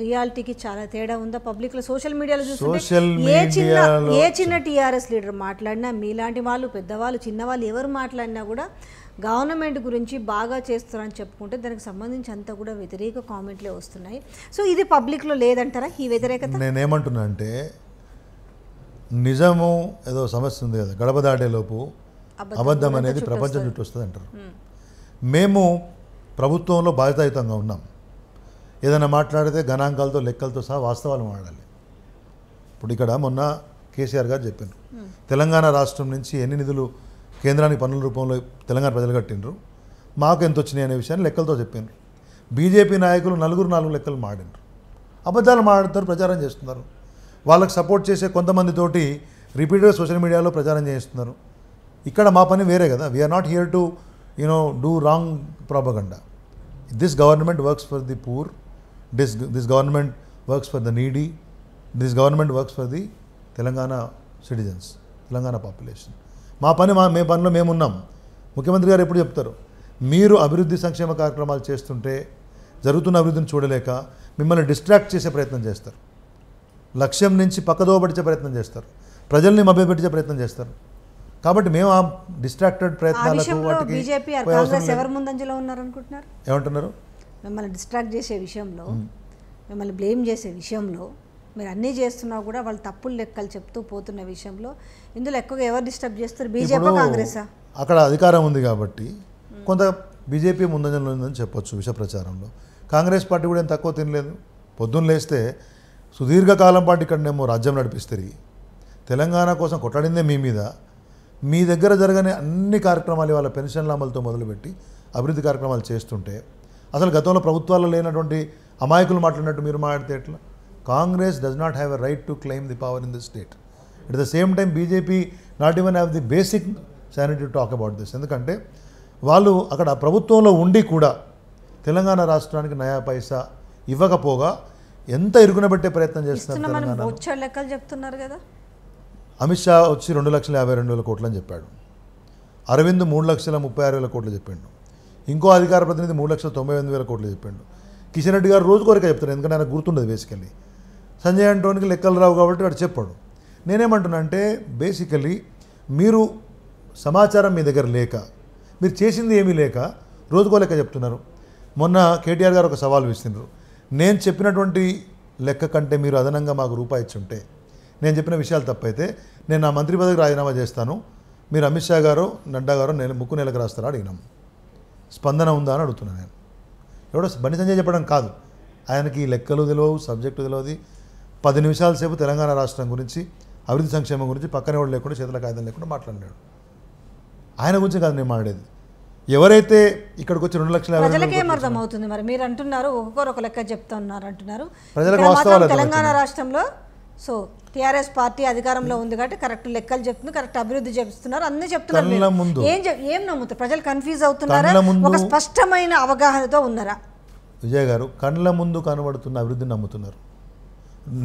రియాలిటీకి చాలా తేడా ఉందా పబ్లిక్ లో సోషల్ మీడియాలో సోషల్ ఏ చిన్న ఏ చిన్న టీఆర్ఎస్ లీడర్ మాట్లాడినా మీలాంటి వాళ్ళు పెద్దవాళ్ళు చిన్నవాళ్ళు ఎవరు మాట్లాడినా కూడా గవర్నమెంట్ గురించి బాగా చేస్తున్నారని చెప్పుకుంటే దానికి సంబంధించి అంతా కూడా వ్యతిరేక కామెంట్లే వస్తున్నాయి సో ఇది పబ్లిక్లో లేదంటారా ఈ వ్యతిరేకత నేనేమంటున్నా అంటే నిజము ఏదో సమస్య ఉంది కదా గడప దాటేలోపు అబద్ధం అనేది ప్రపంచం చుట్టూ వస్తుంది అంటారు hmm. మేము ప్రభుత్వంలో బాధ్యతాయుతంగా ఉన్నాం ఏదైనా మాట్లాడితే గణాంకాలతో లెక్కలతో సహా వాస్తవాలు మాట్లాడాలి ఇప్పుడు ఇక్కడ మొన్న కేసీఆర్ గారు చెప్పారు తెలంగాణ రాష్ట్రం నుంచి ఎన్ని నిధులు కేంద్రానికి పన్నుల రూపంలో తెలంగాణ ప్రజలు కట్టిండ్రు మాకు ఎంత వచ్చినాయి అనే విషయాన్ని లెక్కలతో చెప్పారు బీజేపీ నాయకులు నలుగురు నాలుగు లెక్కలు మాడిండ్రు అబద్ధాలు మాట్లాడుతారు ప్రచారం చేస్తున్నారు వాళ్ళకి సపోర్ట్ చేసే కొంతమందితోటి రిపీటెడ్గా సోషల్ మీడియాలో ప్రచారం చేస్తున్నారు ఇక్కడ మా పని వేరే కదా we're not here to you know do wrong propaganda this government works for the poor this this government works for the needy this government works for the Telangana citizens Telangana population మా పని మా మే పనిలో మేమున్నాం ముఖ్యమంత్రి గారు ఎప్పుడు చెప్తారు మీరు అభివృద్ధి సంక్షేమ కార్యక్రమాలు చేస్తుంటే జరుగుతున్న అభివృద్ధిని చూడలేక మిమ్మల్ని డిస్ట్రాక్ట్ చేసే ప్రయత్నం చేస్తారు లక్ష్యం నుంచి పక్కదోబడిచే ప్రయత్నం చేస్తారు ప్రజల్ని మభ్యపెట్టించే ప్రయత్నం చేస్తారు కాబట్టి మేము ఆ డిస్ట్రాక్టెడ్ ప్రయత్నాలకు వాటికి ఏమంటున్నారు మిమ్మల్ని డిస్ట్రాక్ట్ చేసే విషయంలో మిమ్మల్ని బ్లేమ్ చేసే విషయంలో మీరు అన్నీ చేస్తున్నా కూడా వాళ్ళు తప్పులు లెక్కలు చెప్తూ పోతున్న విషయంలో ఇందులో ఎక్కువగా ఎవరు డిస్టర్బ్ చేస్తారు బీజేపీ కాంగ్రెస్ అక్కడ అధికారం ఉంది కాబట్టి కొంత బీజేపీ ముందంజలో ఉందని చెప్పొచ్చు విష ప్రచారంలో కాంగ్రెస్ పార్టీ కూడా ఏం తక్కువ తినలేదు పొద్దున్న లేస్తే సుదీర్ఘకాలం పాటు ఇక్కడనేమో రాజ్యం నడిపిస్తే తెలంగాణ కోసం కొట్టడిందే మీ మీద మీ దగ్గర జరగని అన్ని కార్యక్రమాలు వాళ్ళ పెన్షన్ల అమలుతో మొదలుపెట్టి అభివృద్ధి కార్యక్రమాలు చేస్తుంటే అసలు గతంలో ప్రభుత్వాల్లో లేనటువంటి అమాయకులు మాట్లాడినట్టు మీరు మాట్లాడితే ఎట్లా Congress does not have a right to claim the power in the state at the same time BJP not even have the basic sanity talk about this ఎందుకంటే వాళ్ళు అక్కడ ప్రభుత్వంలో ఉండి కూడా తెలంగాణ రాష్ట్రానికి నయా పైసా ఇవ్వకపోగా ఎంత ఇరుకునబెట్టే ప్రయత్నం చేస్తున్నారు లెక్కలు చెప్తున్నారు కదా అమిత్ షా వచ్చి రెండు లక్షల యాభై రెండు వేల కోట్లు అని చెప్పాడు అరవింద్ మూడు లక్షల ముప్పై ఆరు వేల కోట్లు చెప్పాడు ఇంకో అధికార ప్రతినిధి మూడు లక్షల తొంభై ఎనిమిది వేల కోట్లు చెప్పాడు కిషన్ రెడ్డి గారు రోజు కోరిక చెప్తారు ఎందుకంటే ఆయన గుర్తుండదు బేసికల్లీ సంజయ్ అంటోనికి లెక్కలు రావు కాబట్టి వాడు చెప్పాడు నేనేమంటున్నానంటే అంటే బేసికలీ మీరు సమాచారం మీ దగ్గర లేక మీరు చేసింది ఏమీ లేక రోజుకో లెక్క చెప్తున్నారు మొన్న కేటీఆర్ గారు ఒక సవాల్ వేస్తున్నారు నేను చెప్పినటువంటి లెక్క కంటే మీరు అదనంగా మాకు రూపాయి ఇచ్చి ఉంటే నేను చెప్పిన విషయాలు తప్పైతే నేను నా మంత్రి పదవికి రాజీనామా చేస్తాను మీరు అమిత్ షా గారు నడ్డా గారు నేను ముక్కు నెలకు రాస్తారా అడిగినాము స్పందన ఉందా అని అడుగుతున్నాను నేను ఎవడో బండి సంజయ్ చెప్పడం కాదు ఆయనకి లెక్కలు తెలియవు సబ్జెక్టు తెలియదు పది నిమిషాల సేపు తెలంగాణ రాష్ట్రం గురించి అభివృద్ధి సంక్షేమం గురించి పక్కనే ఎవడు లేకుండా చేతుల కాగితం లేకుండా మాట్లాడలేడు ఆయన గురించి కాదు నేను మాట్లాడేది ఎవరైతే ఇక్కడికి వచ్చి రెండు లక్షల అవుతుంది మరి మీరు అంటున్నారు ఒక్కొక్కరు ఒక లెక్క ఉన్నారు అంటున్నారు ప్రజలకు తెలంగాణ రాష్ట్రంలో సో టీఆర్ఎస్ పార్టీ అధికారంలో ఉంది కాబట్టి కరెక్ట్ లెక్కలు చెప్తుంది కరెక్ట్ అభివృద్ధి చెప్తున్నారు అన్ని చెప్తున్నారు ఏం ఏం నమ్ముతారు ప్రజలు కన్ఫ్యూజ్ అవుతున్నారా ఒక స్పష్టమైన అవగాహనతో ఉన్నారా విజయ్ గారు కళ్ళ ముందు కనబడుతున్న అభివృద్ధిని నమ్ముతున్నారు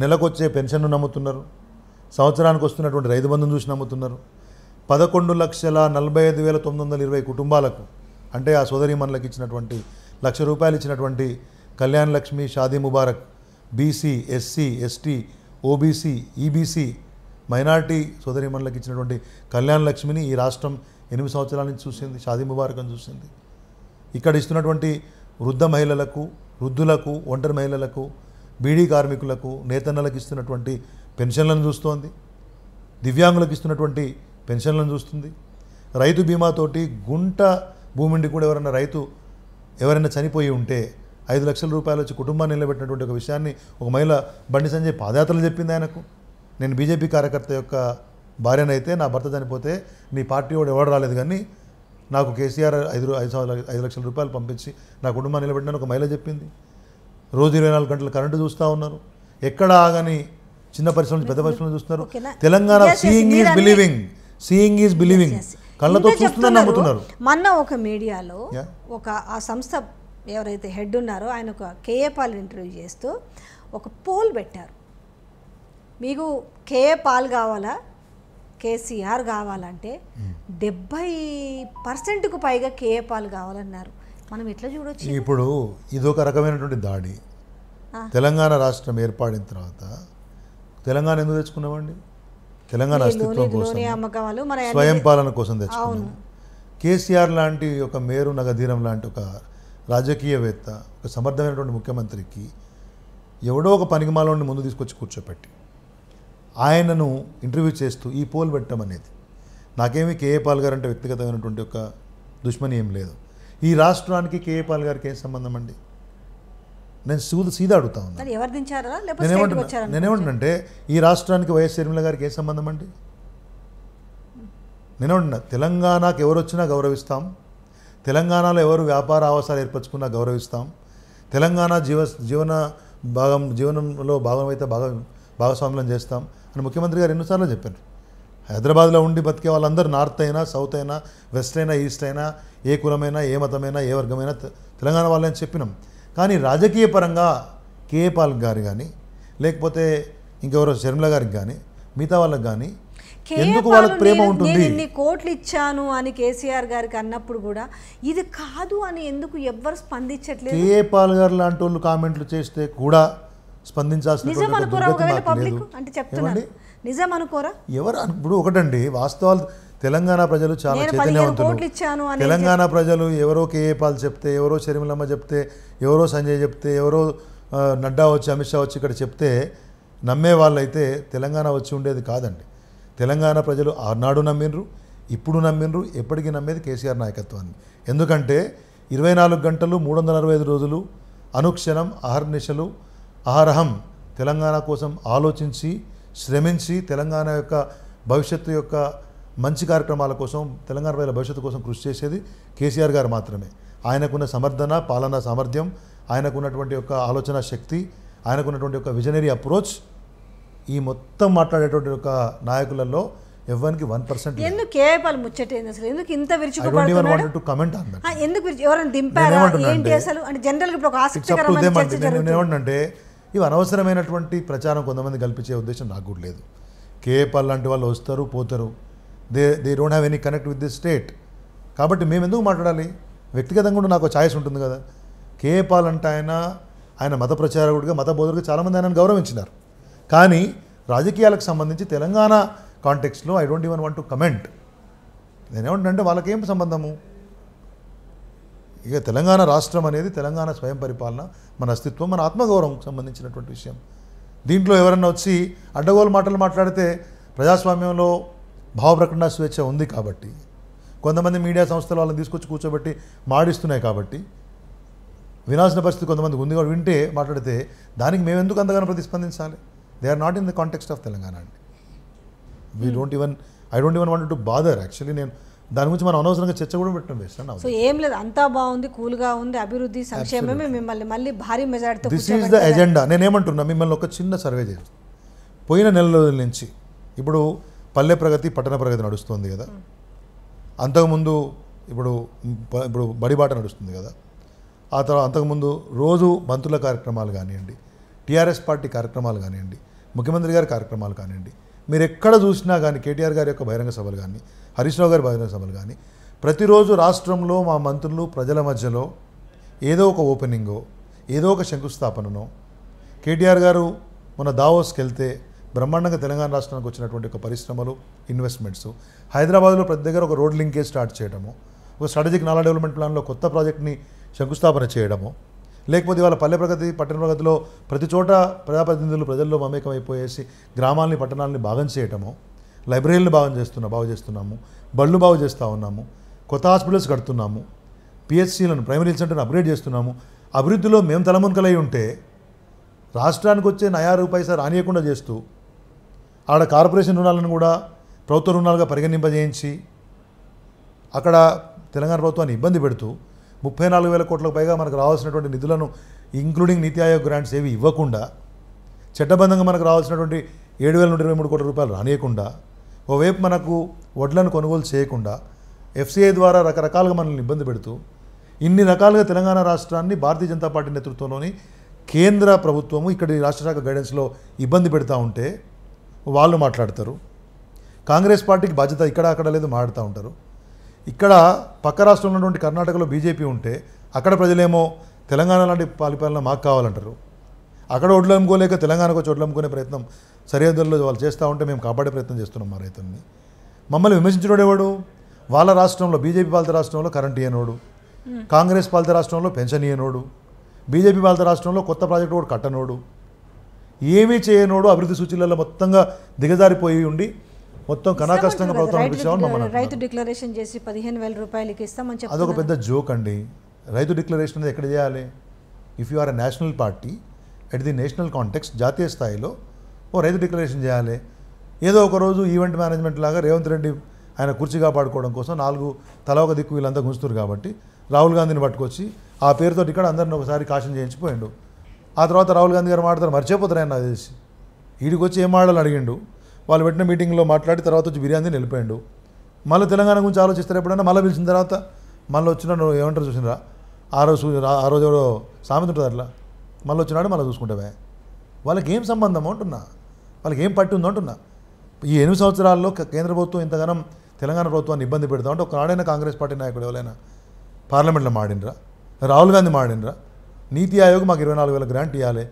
నెలకొచ్చే పెన్షన్ను నమ్ముతున్నారు సంవత్సరానికి వస్తున్నటువంటి రైతు బంధం చూసి నమ్ముతున్నారు పదకొండు లక్షల నలభై ఐదు వేల తొమ్మిది వందల ఇరవై కుటుంబాలకు అంటే ఆ సోదరిమణులకు ఇచ్చినటువంటి లక్ష రూపాయలు ఇచ్చినటువంటి Kalyan Lakshmi Shaadi Mubarak BC SC ST OBC EBC minority సోదరిమణులకు ఇచ్చినటువంటి కళ్యాణ లక్ష్మిని ఈ రాష్ట్రం ఎనిమిది సంవత్సరాల నుంచి చూసింది షాదీ ముబారక్ అని చూసింది ఇక్కడ ఇస్తున్నటువంటి వృద్ధ మహిళలకు వృద్ధులకు ఒంటరి మహిళలకు బీడీ కార్మికులకు నేతన్నలకు ఇస్తున్నటువంటి పెన్షన్లను చూస్తోంది దివ్యాంగులకు ఇస్తున్నటువంటి పెన్షన్లను చూస్తుంది రైతు బీమాతోటి గుంట భూమిండి కూడా ఎవరైనా రైతు ఎవరైనా చనిపోయి ఉంటే ఐదు లక్షల రూపాయలు వచ్చి కుటుంబాన్ని నిలబెట్టినటువంటి ఒక విషయాన్ని ఒక మహిళ బండి సంజయ్ పాదయాత్రలు చెప్పింది ఆయనకు నేను బీజేపీ కార్యకర్త యొక్క భార్యనైతే నా భర్త చనిపోతే నీ పార్టీ వాడు ఎవడు రాలేదు కానీ నాకు కేసీఆర్ ఐదు ఐదు ఐదు లక్షల రూపాయలు పంపించి నా కుటుంబాన్ని నిలబెట్టిన ఒక మహిళ చెప్పింది రోజు ఇరవై నాలుగు గంటలు కరెంటు చూస్తూ ఉన్నారు ఎక్కడ ఆగని చిన్న పరిశ్రమలు పెద్ద పరిశ్రమలు చూస్తున్నారు Telangana seeing is believing seeing is believing కళ్ళతో చూస్తున్నారు నమ్ముతున్నారు మొన్న ఒక మీడియాలో ఒక ఆ సంస్థ ఎవరైతే హెడ్ ఉన్నారో ఆయన ఒక కేఏ పాల్ ఇంటర్వ్యూ చేస్తూ ఒక పోల్ పెట్టారు మీకు కేఏ పాల్ కావాలా కేసీఆర్ కావాలంటే డెబ్బై పర్సెంట్కు పైగా కేఏ పాల్ కావాలన్నారు మనం ఎట్లా చూడొచ్చు ఇప్పుడు ఇదొక రకమైనటువంటి దాడి తెలంగాణ రాష్ట్రం ఏర్పడిన తర్వాత తెలంగాణ ఎందుకు తెచ్చుకున్నామండి తెలంగాణ అస్తిత్వం కోసం స్వయం పాలన కోసం తెచ్చుకున్నాం కేసీఆర్ లాంటి ఒక మేరు నగధీరం లాంటి ఒక రాజకీయవేత్త ఒక సమర్థమైనటువంటి ముఖ్యమంత్రికి ఎవడో ఒక పనిగమాలోని ముందు తీసుకొచ్చి కూర్చోపెట్టి ఆయనను ఇంటర్వ్యూ చేస్తూ ఈ పోల్ పెట్టడం అనేది నాకేమి కేఏ పాల్ గారు అంటే వ్యక్తిగతమైనటువంటి ఒక దుష్మని ఏం లేదు ఈ రాష్ట్రానికి కేఏ పాల్ గారికి ఏం సంబంధం అండి నేను సూది సీదా అడుగుతా ఉన్నాను నేనేమంటున్నంటే ఈ రాష్ట్రానికి వైఎస్ షర్మిల గారికి ఏం సంబంధం అండి నేనేమంటున్నా తెలంగాణకు ఎవరు వచ్చినా గౌరవిస్తాం తెలంగాణలో ఎవరు వ్యాపార అవసరాలు ఏర్పరచుకున్నా గౌరవిస్తాం తెలంగాణ జీవ జీవన భాగం జీవనంలో భాగమైతే భాగం భాగస్వామ్యం చేస్తాం అని ముఖ్యమంత్రి గారు ఎన్నోసార్లు చెప్పారు హైదరాబాద్లో ఉండి బతికే వాళ్ళందరూ నార్త్ అయినా సౌత్ అయినా వెస్ట్ అయినా ఈస్ట్ అయినా ఏ కులమైనా ఏ మతమైనా ఏ వర్గమైనా తెలంగాణ వాళ్ళని చెప్పినాం కానీ రాజకీయ పరంగా కేఏ పాల్ గారు కానీ లేకపోతే ఇంకెవరో శర్మిల గారికి కానీ మిగతా వాళ్ళకి కానీ ఎందుకు వాళ్ళకి ప్రేమ ఉంటుంది ఇన్ని కోట్లు ఇచ్చాను అని కేసీఆర్ గారికి అన్నప్పుడు కూడా ఇది కాదు అని ఎందుకు ఎవ్వరు స్పందించట్లేదు కేఏ పాల్ గారు లాంటి వాళ్ళు కామెంట్లు చేస్తే కూడా స్పందించాల్సిన నిజం అనుకోరా ఎవరు ఇప్పుడు ఒకటండి వాస్తవాలు తెలంగాణ ప్రజలు చాలా చైతన్యవంతులు తెలంగాణ ప్రజలు ఎవరో కేఏ పాల్ చెప్తే ఎవరో శర్మిలమ్మ చెప్తే ఎవరో సంజయ్ చెప్తే ఎవరో నడ్డా వచ్చి అమిత్ షా వచ్చి ఇక్కడ చెప్తే నమ్మే వాళ్ళైతే తెలంగాణ వచ్చి ఉండేది కాదండి తెలంగాణ ప్రజలు ఆనాడు నమ్మిండ్రు ఇప్పుడు నమ్మిండ్రు ఎప్పటికీ నమ్మేది కేసీఆర్ నాయకత్వాన్ని ఎందుకంటే ఇరవై నాలుగు గంటలు మూడు వందల అరవై ఐదు రోజులు అనుక్షణం అహర్నిశలు అహరహం తెలంగాణ కోసం ఆలోచించి శ్రమించి తెలంగాణ యొక్క భవిష్యత్తు యొక్క మంచి కార్యక్రమాల కోసం తెలంగాణ ప్రజల భవిష్యత్తు కోసం కృషి చేసేది కేసీఆర్ గారు మాత్రమే ఆయనకున్న సమర్థన పాలనా సామర్థ్యం ఆయనకున్నటువంటి యొక్క ఆలోచన శక్తి ఆయనకున్నటువంటి యొక్క విజనరీ అప్రోచ్ ఈ మొత్తం మాట్లాడేటువంటి ఒక నాయకులలో ఎవరికి వన్ పర్సెంట్ ఎందుకు కేవలం ముచ్చటైంది అసలు ఎందుకు ఇంత విరుచుకుపడుతున్నాడు కమెంట్ ఎందుకు ఎవరైనా దింపారా ఏంటి అసలు అంటే జనరల్ ఇప్పుడు ఒక ఆసక్తికరమైన ఇవి అనవసరమైనటువంటి ప్రచారం కొంతమంది కల్పించే ఉద్దేశం నాకు కూడా లేదు కేఏపాల్ లాంటి వాళ్ళు వస్తారు పోతారు they they don't have any connect with the state కాబట్టి మేము ఎందుకు మాట్లాడాలి వ్యక్తిగతంగా కూడా నాకు ఛాయిస్ ఉంటుంది కదా కేఏపాల్ అంటే ఆయన ఆయన మత ప్రచారకుడిగా మత బోధకుడిగా చాలామంది ఆయనను గౌరవించినారు కానీ రాజకీయాలకు సంబంధించి తెలంగాణ కాంటెక్స్లో I don't even want to comment నేనేమంటే వాళ్ళకేం సంబంధము ఇక తెలంగాణ రాష్ట్రం అనేది తెలంగాణ స్వయం పరిపాలన మన అస్తిత్వం మన ఆత్మగౌరవం సంబంధించినటువంటి విషయం దీంట్లో ఎవరన్నా వచ్చి అడ్డగోలు మాటలు మాట్లాడితే ప్రజాస్వామ్యంలో భావప్రకటన స్వేచ్ఛ ఉంది కాబట్టి కొంతమంది మీడియా సంస్థలు వాళ్ళని తీసుకొచ్చి కూర్చోబెట్టి మాడిస్తున్నాయి కాబట్టి వినాశన పరిస్థితి కొంతమంది ఉంది కూడా వింటే మాట్లాడితే దానికి మేము ఎందుకు అంతగానో ప్రతిస్పందించాలి they are not in the context of Telangana అండి we don't even I don't even want to bother actually నేను దాని గురించి మనం అనవసరంగా చర్చ కూడా పెట్టడం వేస్ట్ సో ఏం లేదు అంతా బాగుంది కూల్గా ఉంది అభివృద్ధి సంక్షేమమే మిమ్మల్ని మళ్ళీ భారీ majority this is the agenda నేనేమంటున్నా మిమ్మల్ని ఒక చిన్న సర్వే చేస్తాను పోయిన నెల రోజుల నుంచి ఇప్పుడు పల్లె ప్రగతి పట్టణ ప్రగతి నడుస్తుంది కదా hmm. అంతకుముందు ఇప్పుడు ఇప్పుడు బడిబాట నడుస్తుంది కదా ఆ తర్వాత అంతకుముందు రోజు మంత్రుల కార్యక్రమాలు కానివ్వండి టీఆర్ఎస్ పార్టీ కార్యక్రమాలు కానివ్వండి ముఖ్యమంత్రి గారి కార్యక్రమాలు కానివ్వండి మీరు ఎక్కడ చూసినా కానీ కేటీఆర్ గారి యొక్క బహిరంగ సభలు కానీ హరీష్ రావు గారి బహిరంగ సభలు కానీ ప్రతిరోజు రాష్ట్రంలో మా మంత్రులు ప్రజల మధ్యలో ఏదో ఒక ఓపెనింగో ఏదో ఒక శంకుస్థాపననో కేటీఆర్ గారు మన దావోస్కి వెళ్తే బ్రహ్మాండంగా తెలంగాణ రాష్ట్రానికి వచ్చినటువంటి ఒక పరిశ్రమలు ఇన్వెస్ట్మెంట్స్ హైదరాబాద్లో ప్రతి దగ్గర ఒక రోడ్ లింకేజ్ స్టార్ట్ చేయడము ఒక స్ట్రాటజిక్ నాలా డెవలప్మెంట్ ప్లాన్లో కొత్త ప్రాజెక్ట్ని శంకుస్థాపన చేయడము లేకపోతే ఇవాళ పల్లె ప్రగతి పట్టణ ప్రగతిలో ప్రతి చోట ప్రజాప్రతినిధులు ప్రజల్లో అయిపోయేసి గ్రామాలని పట్టణాలని భాగం చేయటము లైబ్రరీలను భాగం చేస్తున్నా బాగు చేస్తున్నాము బళ్ళు బాగు చేస్తూ ఉన్నాము కొత్త హాస్పిటల్స్ కడుతున్నాము పిహెచ్సిలను ప్రైమరీ సెంటర్ను అప్గ్రేడ్ చేస్తున్నాము అభివృద్ధిలో మేము తలమునకలై ఉంటే రాష్ట్రానికి వచ్చే నయా రూపాయి సార్ రానియకుండా చేస్తూ ఆడ కార్పొరేషన్ రుణాలను కూడా ప్రభుత్వ రుణాలుగా పరిగణింపజేయించి అక్కడ తెలంగాణ ప్రభుత్వాన్ని ఇబ్బంది పెడుతూ ముప్పై నాలుగు వేల కోట్లకు పైగా మనకు రావాల్సినటువంటి నిధులను ఇంక్లూడింగ్ నీతి ఆయోగ్ గ్రాంట్స్ ఏవి ఇవ్వకుండా చట్టబద్ధంగా మనకు రావాల్సినటువంటి ఏడు వేల నూట ఇరవై మూడు కోట్ల రూపాయలు రానియకుండా ఓవైపు మనకు వడ్లను కొనుగోలు చేయకుండా ఎఫ్సీఐ ద్వారా రకరకాలుగా మనల్ని ఇబ్బంది పెడుతూ ఇన్ని రకాలుగా తెలంగాణ రాష్ట్రాన్ని భారతీయ జనతా పార్టీ నేతృత్వంలోని కేంద్ర ప్రభుత్వము ఇక్కడ రాష్ట్ర శాఖ గైడెన్స్లో ఇబ్బంది పెడతా ఉంటే వాళ్ళు మాట్లాడతారు కాంగ్రెస్ పార్టీకి బాధ్యత ఇక్కడ అక్కడ లేదు మాట్లాడుతూ ఉంటారు ఇక్కడ పక్క రాష్ట్రంలో ఉన్నటువంటి కర్ణాటకలో బీజేపీ ఉంటే అక్కడ ప్రజలేమో తెలంగాణ లాంటి పరిపాలన మాకు కావాలంటారు అక్కడ ఒడ్లు అమ్ముకోలేక తెలంగాణకు వచ్చి ఒడ్లు అమ్ముకునే ప్రయత్నం సరిహద్దుల్లో వాళ్ళు చేస్తూ ఉంటే మేము కాపాడే ప్రయత్నం చేస్తున్నాం మా రైతుల్ని మమ్మల్ని విమర్శించడం ఎవడు వాళ్ళ రాష్ట్రంలో బీజేపీ పాలిత రాష్ట్రంలో కరెంట్ ఇయ్యనోడు కాంగ్రెస్ పాలిత రాష్ట్రంలో పెన్షన్ ఇయ్యనోడు బీజేపీ పాలిత రాష్ట్రంలో కొత్త ప్రాజెక్టు కూడా కట్టనోడు ఏమీ చేయనోడు అభివృద్ధి సూచీలలో మొత్తంగా దిగజారిపోయి ఉండి మొత్తం కనాకష్టంగా ప్రభుత్వం రైతు డిక్లరేషన్ చేసి పదిహేను వేల రూపాయలకి ఇస్తామని చెప్పి అదొక పెద్ద జోక్ అండి రైతు డిక్లరేషన్ అనేది ఎక్కడ చేయాలి if you are a national party at the national context జాతీయ స్థాయిలో ఓ రైతు డిక్లరేషన్ చేయాలి ఏదో ఒక రోజు ఈవెంట్ మేనేజ్మెంట్ లాగా రేవంత్ రెడ్డి ఆయన కుర్చీ కాపాడుకోవడం కోసం నాలుగు తల ఒక దిక్కు వీళ్ళంతా గుంజుతురు కాబట్టి రాహుల్ గాంధీని పట్టుకొచ్చి ఆ పేరుతో ఇక్కడ అందరిని ఒకసారి కాషన్ చేయించిపోయిండు ఆ తర్వాత రాహుల్ గాంధీ గారు మాట్లాడతారు మర్చిపోతారు ఆయన తెలిసి వీడికి వచ్చి ఏం మాడాలని అడిగిండు వాళ్ళు పెట్టిన మీటింగ్లో మాట్లాడి తర్వాత వచ్చి బిర్యానీ వెళ్ళిపోయాడు మళ్ళీ తెలంగాణ గురించి ఆలోచిస్తారు ఎప్పుడైనా మళ్ళీ పిలిచిన తర్వాత మళ్ళీ వచ్చినాడు ఏమంటారు చూసినరా ఆ రోజు ఆ రోజు ఎవరో సామెత ఉంటుంది అట్లా మళ్ళీ వచ్చినాడు మళ్ళీ చూసుకుంటావే వాళ్ళకి ఏం సంబంధం అంటున్నా వాళ్ళకి ఏం పట్టి ఉందో అంటున్నా ఈ ఎనిమిది సంవత్సరాల్లో కేంద్ర ప్రభుత్వం ఇంతగానం తెలంగాణ ప్రభుత్వాన్ని ఇబ్బంది పెడతాం అంటే ఒకనాడైనా కాంగ్రెస్ పార్టీ నాయకుడు ఎవరైనా పార్లమెంట్లో మాడినరా రాహుల్ గాంధీ మాడినరా నీతి ఆయోగ్ మాకు ఇరవై నాలుగు వేల గ్రాంట్ ఇవ్వాలి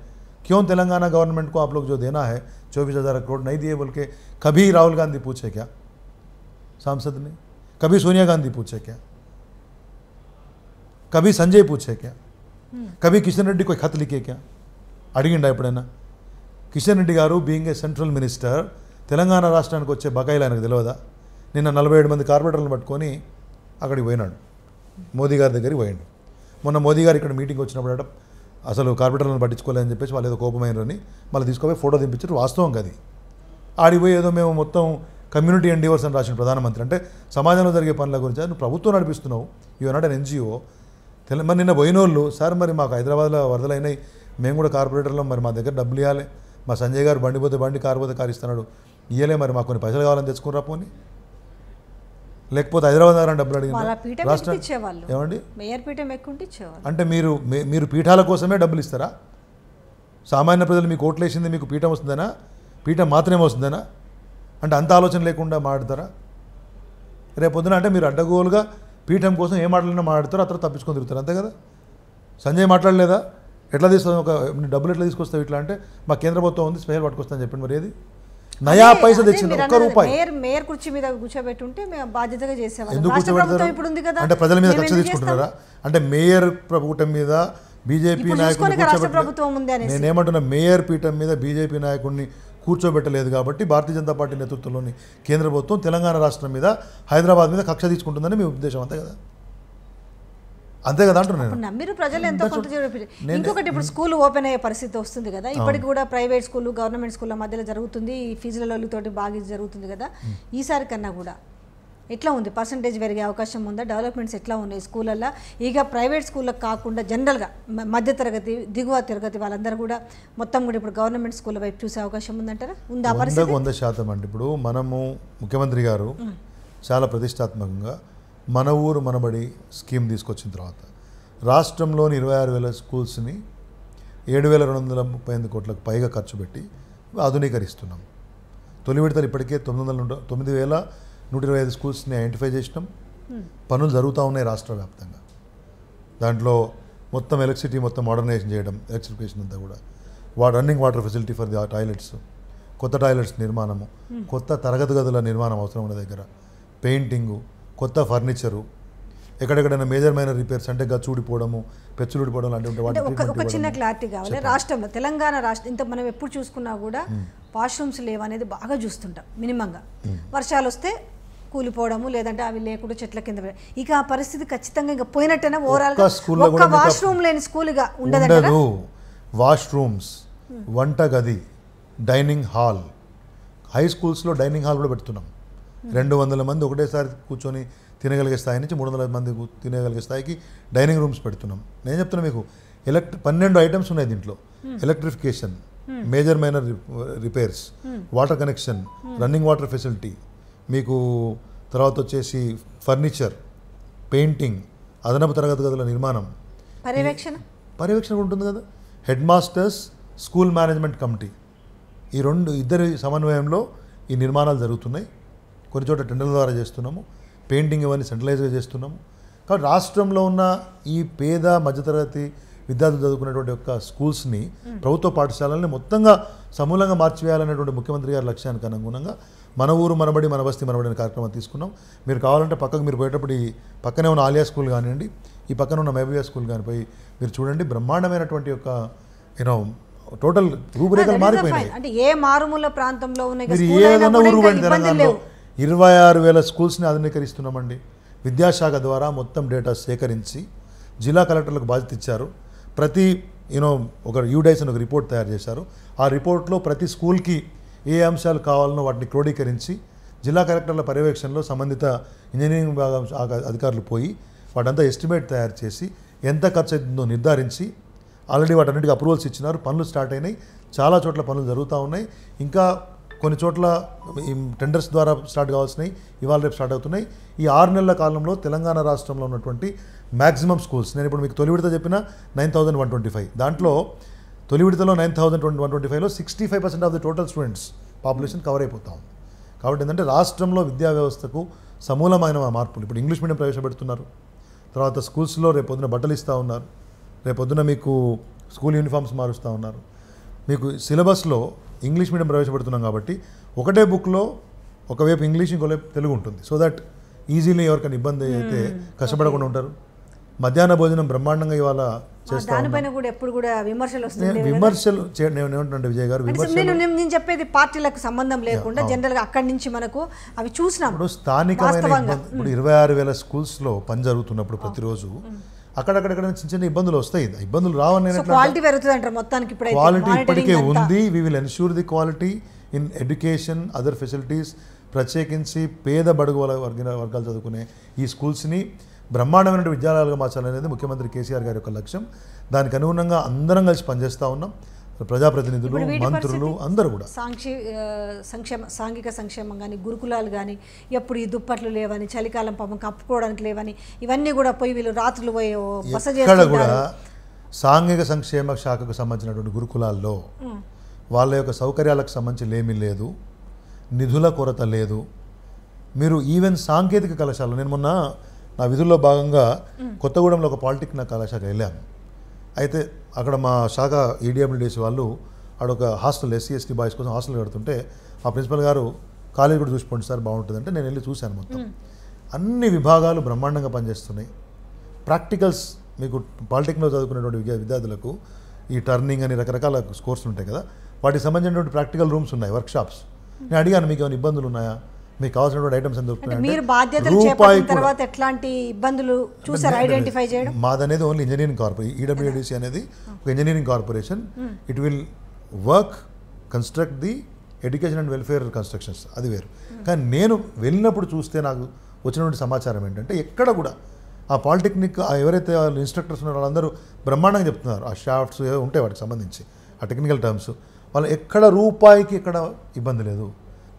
क्यों तेलंगाना गवर्नमेंट को आप लोग जो देना है चौबीस हज़ार करोड़ नहीं दिए बोल के कभी राहुल गांधी पूछे क्या सांसद ने कभी सोनिया गांधी पूछे क्या కవి సంజయ్ పూచే క్యా కవి కిషన్ రెడ్డి కొయి ఖత్ లిఖే క్యా అడిగిండా ఎప్పుడైనా కిషన్ రెడ్డి గారు being a central minister Telangana రాష్ట్రానికి వచ్చే బకాయిలు ఆయనకు తెలియదా నిన్న నలభై ఏడు మంది కార్పొరేటర్లను పట్టుకొని అక్కడికి పోయినాడు మోదీ గారి దగ్గరికి పోయాడు మొన్న మోదీ గారు ఇక్కడ మీటింగ్ వచ్చినప్పుడు అసలు కార్పొరేటర్లను పట్టించుకోలేదని చెప్పేసి వాళ్ళు ఏదో కోపమైనరని మళ్ళీ తీసుకుపోయి ఫోటో దింపించారు వాస్తవం అది ఆడిపోయి ఏదో మేము మొత్తం కమ్యూనిటీ డివర్స్ అని రాసిన ప్రధానమంత్రి అంటే సమాజంలో జరిగే పనుల గురించి నువ్వు ప్రభుత్వం నడిపిస్తున్నావు యూ నాట్ అన్ ఎన్జిఓ తెల మరి నిన్న పోయినోళ్ళు సార్ మరి మాకు హైదరాబాద్లో వరదలైనాయి మేము కూడా కార్పొరేటర్లో మరి మా దగ్గర డబ్బులు ఇవ్వాలి మా సంజయ్ గారు బండి పోతే బండి కారు పోతే కారు ఇస్తున్నాడు ఇవ్వలే మరి మాకు కొన్ని పైసలు కావాలని తెచ్చుకుని పోనీ లేకపోతే హైదరాబాద్ నగరం డబ్బులు అడిగింది ఏమండి అంటే మీరు మీరు పీఠాల కోసమే డబ్బులు ఇస్తారా సామాన్య ప్రజలు మీకు వేసింది మీకు పీఠం వస్తుందనా పీఠం మాత్రమే వస్తుందనా అంటే అంత ఆలోచన లేకుండా మాట్లాడతారా రేపొద్దున అంటే మీరు అడ్డగోలుగా పీఠం కోసం ఏ మాటలైనా మాట్లాడతారో అతను తప్పించుకొని తిరుగుతారు అంతే కదా సంజయ్ మాట్లాడలేదా ఎట్లా తీసుకొని ఒక డబ్బులు ఎట్లా తీసుకొస్తావు ఇట్లా అంటే మా కేంద్ర ప్రభుత్వం ఉంది స్పెషల్ పట్టుకొస్తా అని చెప్పండి మరి ఏది నయా పైస తెచ్చింది ఒక్క రూపాయి మేయర్ కుర్చీ మీద కూర్చోబెట్టుంటే మేము బాధ్యతగా చేసేవాళ్ళం ఇప్పుడు ఉంది కదా అంటే ప్రజల మీద కక్ష తీసుకుంటున్నారా అంటే మేయర్ ప్రభుత్వం మీద బీజేపీ నాయకుడిని నేనేమంటున్నా మేయర్ పీఠం మీద బీజేపీ నాయకుడిని కూర్చోబెట్టలేదు కాబట్టి భారతీయ జనతా పార్టీ నేతృత్వంలోని కేంద్ర ప్రభుత్వం తెలంగాణ రాష్ట్రం మీద హైదరాబాద్ మీద కక్ష తీసుకుంటుందని మీ ఉద్దేశం అంతే కదా అంతే కదా అంటున్నాను నమ్మిరు ప్రజలు ఎంతో కొంత ఇంకొకటి ఇప్పుడు స్కూల్ ఓపెన్ అయ్యే పరిస్థితి వస్తుంది కదా ఇప్పటికి కూడా ప్రైవేట్ స్కూల్ గవర్నమెంట్ స్కూల్ మధ్యలో జరుగుతుంది ఫీజుల తోటి బాగా జరుగుతుంది కదా ఈసారి కన్నా కూడా ఎట్లా ఉంది పర్సంటేజ్ పెరిగే అవకాశం ఉందా డెవలప్మెంట్స్ ఎట్లా ఉన్నాయి స్కూళ్ళల్లో ఇక ప్రైవేట్ స్కూళ్ళకి కాకుండా జనరల్గా మధ్యతరగతి దిగువ తరగతి వాళ్ళందరూ కూడా మొత్తం కూడా ఇప్పుడు గవర్నమెంట్ స్కూల్ వైపు చూసే అవకాశం ఉందంటారా ఉందా పరిస్థితి వంద శాతం అండి ఇప్పుడు మనము ముఖ్యమంత్రి గారు చాలా ప్రతిష్టాత్మకంగా మన ఊరు మనబడి స్కీమ్ తీసుకొచ్చిన తర్వాత రాష్ట్రంలోని ఇరవై ఆరు వేల స్కూల్స్ని ఏడు వేల రెండు వందల ముప్పై ఎనిమిది కోట్లకు పైగా ఖర్చు పెట్టి ఆధునీకరిస్తున్నాం తొలి విడతలు ఇప్పటికే తొమ్మిది వందల తొమ్మిది వేల నూట ఇరవై ఐదు స్కూల్స్ని ఐడెంటిఫై చేసినాం పనులు జరుగుతూ ఉన్నాయి రాష్ట్ర వ్యాప్తంగా దాంట్లో మొత్తం ఎలక్ట్రిసిటీ మొత్తం మోడర్నైజేషన్ చేయడం ఎలక్ట్రిఫికేషన్ అంతా కూడా వా running water facility for the toilets కొత్త టాయిలెట్స్ నిర్మాణము కొత్త తరగతి గదుల నిర్మాణం అవసరం ఉన్న దగ్గర పెయింటింగు కొత్త ఫర్నిచరు ఎక్కడెక్కడైనా మేజర్ రిపేర్స్ అంటే గచ్చు ఊడిపోవడము పెచ్చులు ఊడిపోవడం లాంటివి ఉంటాయి ఒక చిన్న క్లారిటీ కావాలి రాష్ట్రంలో తెలంగాణ రాష్ట్రం ఇంత మనం ఎప్పుడు చూసుకున్నా కూడా వాష్రూమ్స్ లేవనేది బాగా చూస్తుంటాం మినిమంగా వర్షాలు వస్తే కూలిపోవడము లేదంటే అవి లేకుండా చెట్ల కింద ఇక ఆ పరిస్థితి ఖచ్చితంగా ఇంకా పోయినట్టేనా ఓవరాల్ వాష్రూమ్ లేని స్కూల్గా ఉండదు వాష్రూమ్స్ వంటగది డైనింగ్ హాల్ హై స్కూల్స్లో డైనింగ్ హాల్ కూడా పెడుతున్నాం రెండు వందల మంది ఒకటేసారి కూర్చొని తినగలిగే స్థాయి నుంచి మూడు వందల మంది తినగలిగే స్థాయికి డైనింగ్ రూమ్స్ పెడుతున్నాం నేను చెప్తున్నా మీకు ఎలక్ట్రి పన్నెండు ఐటమ్స్ ఉన్నాయి దీంట్లో hmm. Electrification hmm. Major minor repairs hmm. Water connection running water facility మీకు తర్వాత వచ్చేసి ఫర్నిచర్ పెయింటింగ్ అదనపు తరగతి గదుల నిర్మాణం పర్యవేక్షణ పర్యవేక్షణ ఉంటుంది కదా headmasters school management committee ఈ రెండు ఇద్దరి సమన్వయంలో ఈ నిర్మాణాలు జరుగుతున్నాయి కొన్ని చోట టెండర్ల ద్వారా చేస్తున్నాము పెయింటింగ్ ఇవన్నీ సెంట్రలైజ్గా చేస్తున్నాము కాబట్టి రాష్ట్రంలో ఉన్న ఈ పేద మధ్యతరగతి విద్యార్థులు చదువుకునేటువంటి యొక్క స్కూల్స్ని ప్రభుత్వ పాఠశాలల్ని మొత్తంగా సమూలంగా మార్చివేయాలనేటువంటి ముఖ్యమంత్రి గారి లక్ష్యానికి అనుగుణంగా మన ఊరు మనబడి మన బస్తీ మనబడి అనే కార్యక్రమం తీసుకున్నాం మీరు కావాలంటే పక్కకు మీరు పోయేటప్పుడు ఈ పక్కనే ఉన్న ఆలియా స్కూల్ కానివ్వండి ఈ పక్కన ఉన్న మైబియా స్కూల్ కానీ పోయి మీరు చూడండి బ్రహ్మాండమైనటువంటి యొక్క యూనో టోటల్ రూపురేఖలు మారిపోయినాయి అంటే ఏ మారుమూల ప్రాంతంలో ఉన్నాయి ఏదైనా ఊరు తెలంగాణలో ఇరవై ఆరు వేల స్కూల్స్ని ఆధునీకరిస్తున్నామండి విద్యాశాఖ ద్వారా మొత్తం డేటా సేకరించి జిల్లా కలెక్టర్లకు బాధ్యత ఇచ్చారు ప్రతి యూనో ఒక యూడైస్ అని ఒక రిపోర్ట్ తయారు చేశారు ఆ రిపోర్ట్లో ప్రతి స్కూల్కి ఏ అంశాలు కావాలనో వాటిని క్రోడీకరించి జిల్లా కలెక్టర్ల పర్యవేక్షణలో సంబంధిత ఇంజనీరింగ్ విభాగం అధికారులు పోయి వాటంతా ఎస్టిమేట్ తయారు చేసి ఎంత ఖర్చు అవుతుందో నిర్ధారించి ఆల్రెడీ వాటన్నిటికీ అప్రూవల్స్ ఇచ్చినారు పనులు స్టార్ట్ అయినాయి చాలా చోట్ల పనులు జరుగుతూ ఉన్నాయి ఇంకా కొన్ని చోట్ల ఈ టెండర్స్ ద్వారా స్టార్ట్ కావాల్సినవి ఇవాళ రేపు స్టార్ట్ అవుతున్నాయి ఈ ఆరు నెలల కాలంలో తెలంగాణ రాష్ట్రంలో ఉన్నటువంటి మ్యాక్సిమం స్కూల్స్ నేను ఇప్పుడు మీకు తొలి విడత చెప్పిన nine thousand one twenty five దాంట్లో తొలి విడతలో nine thousand twenty one twenty ఫైవ్లో sixty five percent of the total students population cover అయిపోతాం కాబట్టి ఏంటంటే రాష్ట్రంలో విద్యా వ్యవస్థకు సమూలమైన మార్పులు ఇప్పుడు ఇంగ్లీష్ మీడియం ప్రవేశపెడుతున్నారు తర్వాత స్కూల్స్లో రేపొద్దున బట్టలు ఇస్తూ ఉన్నారు రేపొద్దున మీకు స్కూల్ యూనిఫామ్స్ మారుస్తూ ఉన్నారు మీకు సిలబస్లో ఇంగ్లీష్ మీడియం ప్రవేశపెడుతున్నాం కాబట్టి ఒకటే బుక్లో ఒకవైపు ఇంగ్లీష్ ఇంకోవైపు తెలుగు ఉంటుంది సో దట్ ఈజీలీ ఎవరికైనా ఇబ్బంది hmm. అయితే కష్టపడకుండా ఉంటారు మధ్యాహ్న భోజనం బ్రహ్మాండంగా ఇవాళ కూడా ఎప్పుడు కూడా విమర్శలు వస్తున్నాయి విమర్శలు విజయ్ గారు విమర్శలు నేను చెప్పేది పార్టీలకు సంబంధం లేకుండా జనరల్గా అక్కడి నుంచి మనకు అవి చూసినప్పుడు స్థానికమైన hmm. ఇప్పుడు ఇరవై ఆరు వేల స్కూల్స్లో పని జరుగుతున్నప్పుడు ప్రతిరోజు hmm. అక్కడక్కడక్కడ చిన్న చిన్న ఇబ్బందులు వస్తాయి ఇబ్బందులు రావని క్వాలిటీ పెరుగుతుంది మొత్తానికి క్వాలిటీ ఇప్పటికే ఉంది we will ensure the quality in education other facilities ప్రత్యేకించి పేద బడుగు వర్గ వర్గాలు చదువుకునే ఈ స్కూల్స్ని బ్రహ్మాండమైన విద్యాలయాలుగా మార్చాలనేది ముఖ్యమంత్రి కేసీఆర్ గారి యొక్క లక్ష్యం దానికి అనుగుణంగా అందరం కలిసి పనిచేస్తూ ఉన్నాం ప్రజాప్రతినిధులు మంత్రులు అందరూ కూడా సాంక్షి సంక్షేమ సాంఘిక సంక్షేమం కానీ గురుకులాలు కానీ ఎప్పుడు ఈ దుప్పట్లు లేవని చలికాలం పాపం కప్పుకోవడానికి లేవని ఇవన్నీ కూడా పోయి వీళ్ళు రాత్రులు పోయి కూడా సాంఘిక సంక్షేమ శాఖకు సంబంధించినటువంటి గురుకులాల్లో వాళ్ళ యొక్క సౌకర్యాలకు సంబంధించి ఏమీ లేదు నిధుల కొరత లేదు మీరు ఈవెన్ సాంకేతిక కళాశాల నేను మొన్న నా విధుల్లో భాగంగా కొత్తగూడెంలో ఒక పాలిటెక్నిక్ కళాశాలకు వెళ్ళాను అయితే అక్కడ మా శాఖ ఈడిఎండిసి e వాళ్ళు ఆడొక hostel SC ST e boys కోసం హాస్టల్ కడుతుంటే ఆ ప్రిన్సిపల్ గారు కాలేజ్ కూడా చూసిపోండి సార్ బాగుంటుంది అంటే నేను వెళ్ళి చూశాను మొత్తం అన్ని విభాగాలు బ్రహ్మాండంగా పనిచేస్తున్నాయి ప్రాక్టికల్స్ మీకు పాలిటెక్నిక్లో చదువుకునేటువంటి విద్యార్థులకు ఈ టర్నింగ్ అని రకరకాల కోర్సులు ఉంటాయి కదా వాటికి సంబంధించినటువంటి ప్రాక్టికల్ రూమ్స్ ఉన్నాయి వర్క్షాప్స్ నేను అడిగాను మీకు ఏమైనా ఇబ్బందులు ఉన్నాయా మీకు కావాల్సినటువంటి ఐటమ్స్ ఎందుకు మీరు బాధ్యతలు చేపట్టిన తర్వాత ఎట్లాంటి ఇబ్బందులు చూసారు ఐడెంటిఫై చేయడం అనేది ఓన్లీ ఇంజనీరింగ్ కార్పొరేషన్ ఈడబ్ల్యూడిసి అనేది ఒక engineering corporation it will work construct the education and welfare constructions అది వేరు hmm. కానీ నేను వెళ్ళినప్పుడు చూస్తే నాకు వచ్చినటువంటి సమాచారం ఏంటంటే ఎక్కడ కూడా ఆ పాలిటెక్నిక్ ఎవరైతే వాళ్ళు ఇన్స్ట్రక్టర్స్ ఉన్నారో వాళ్ళందరూ బ్రహ్మాండంగా చెప్తున్నారు ఆ షాఫ్ట్స్ ఉంటాయి వాటికి సంబంధించి ఆ టెక్నికల్ టర్మ్స్ వాళ్ళు ఎక్కడ రూపాయికి ఎక్కడ ఇబ్బంది లేదు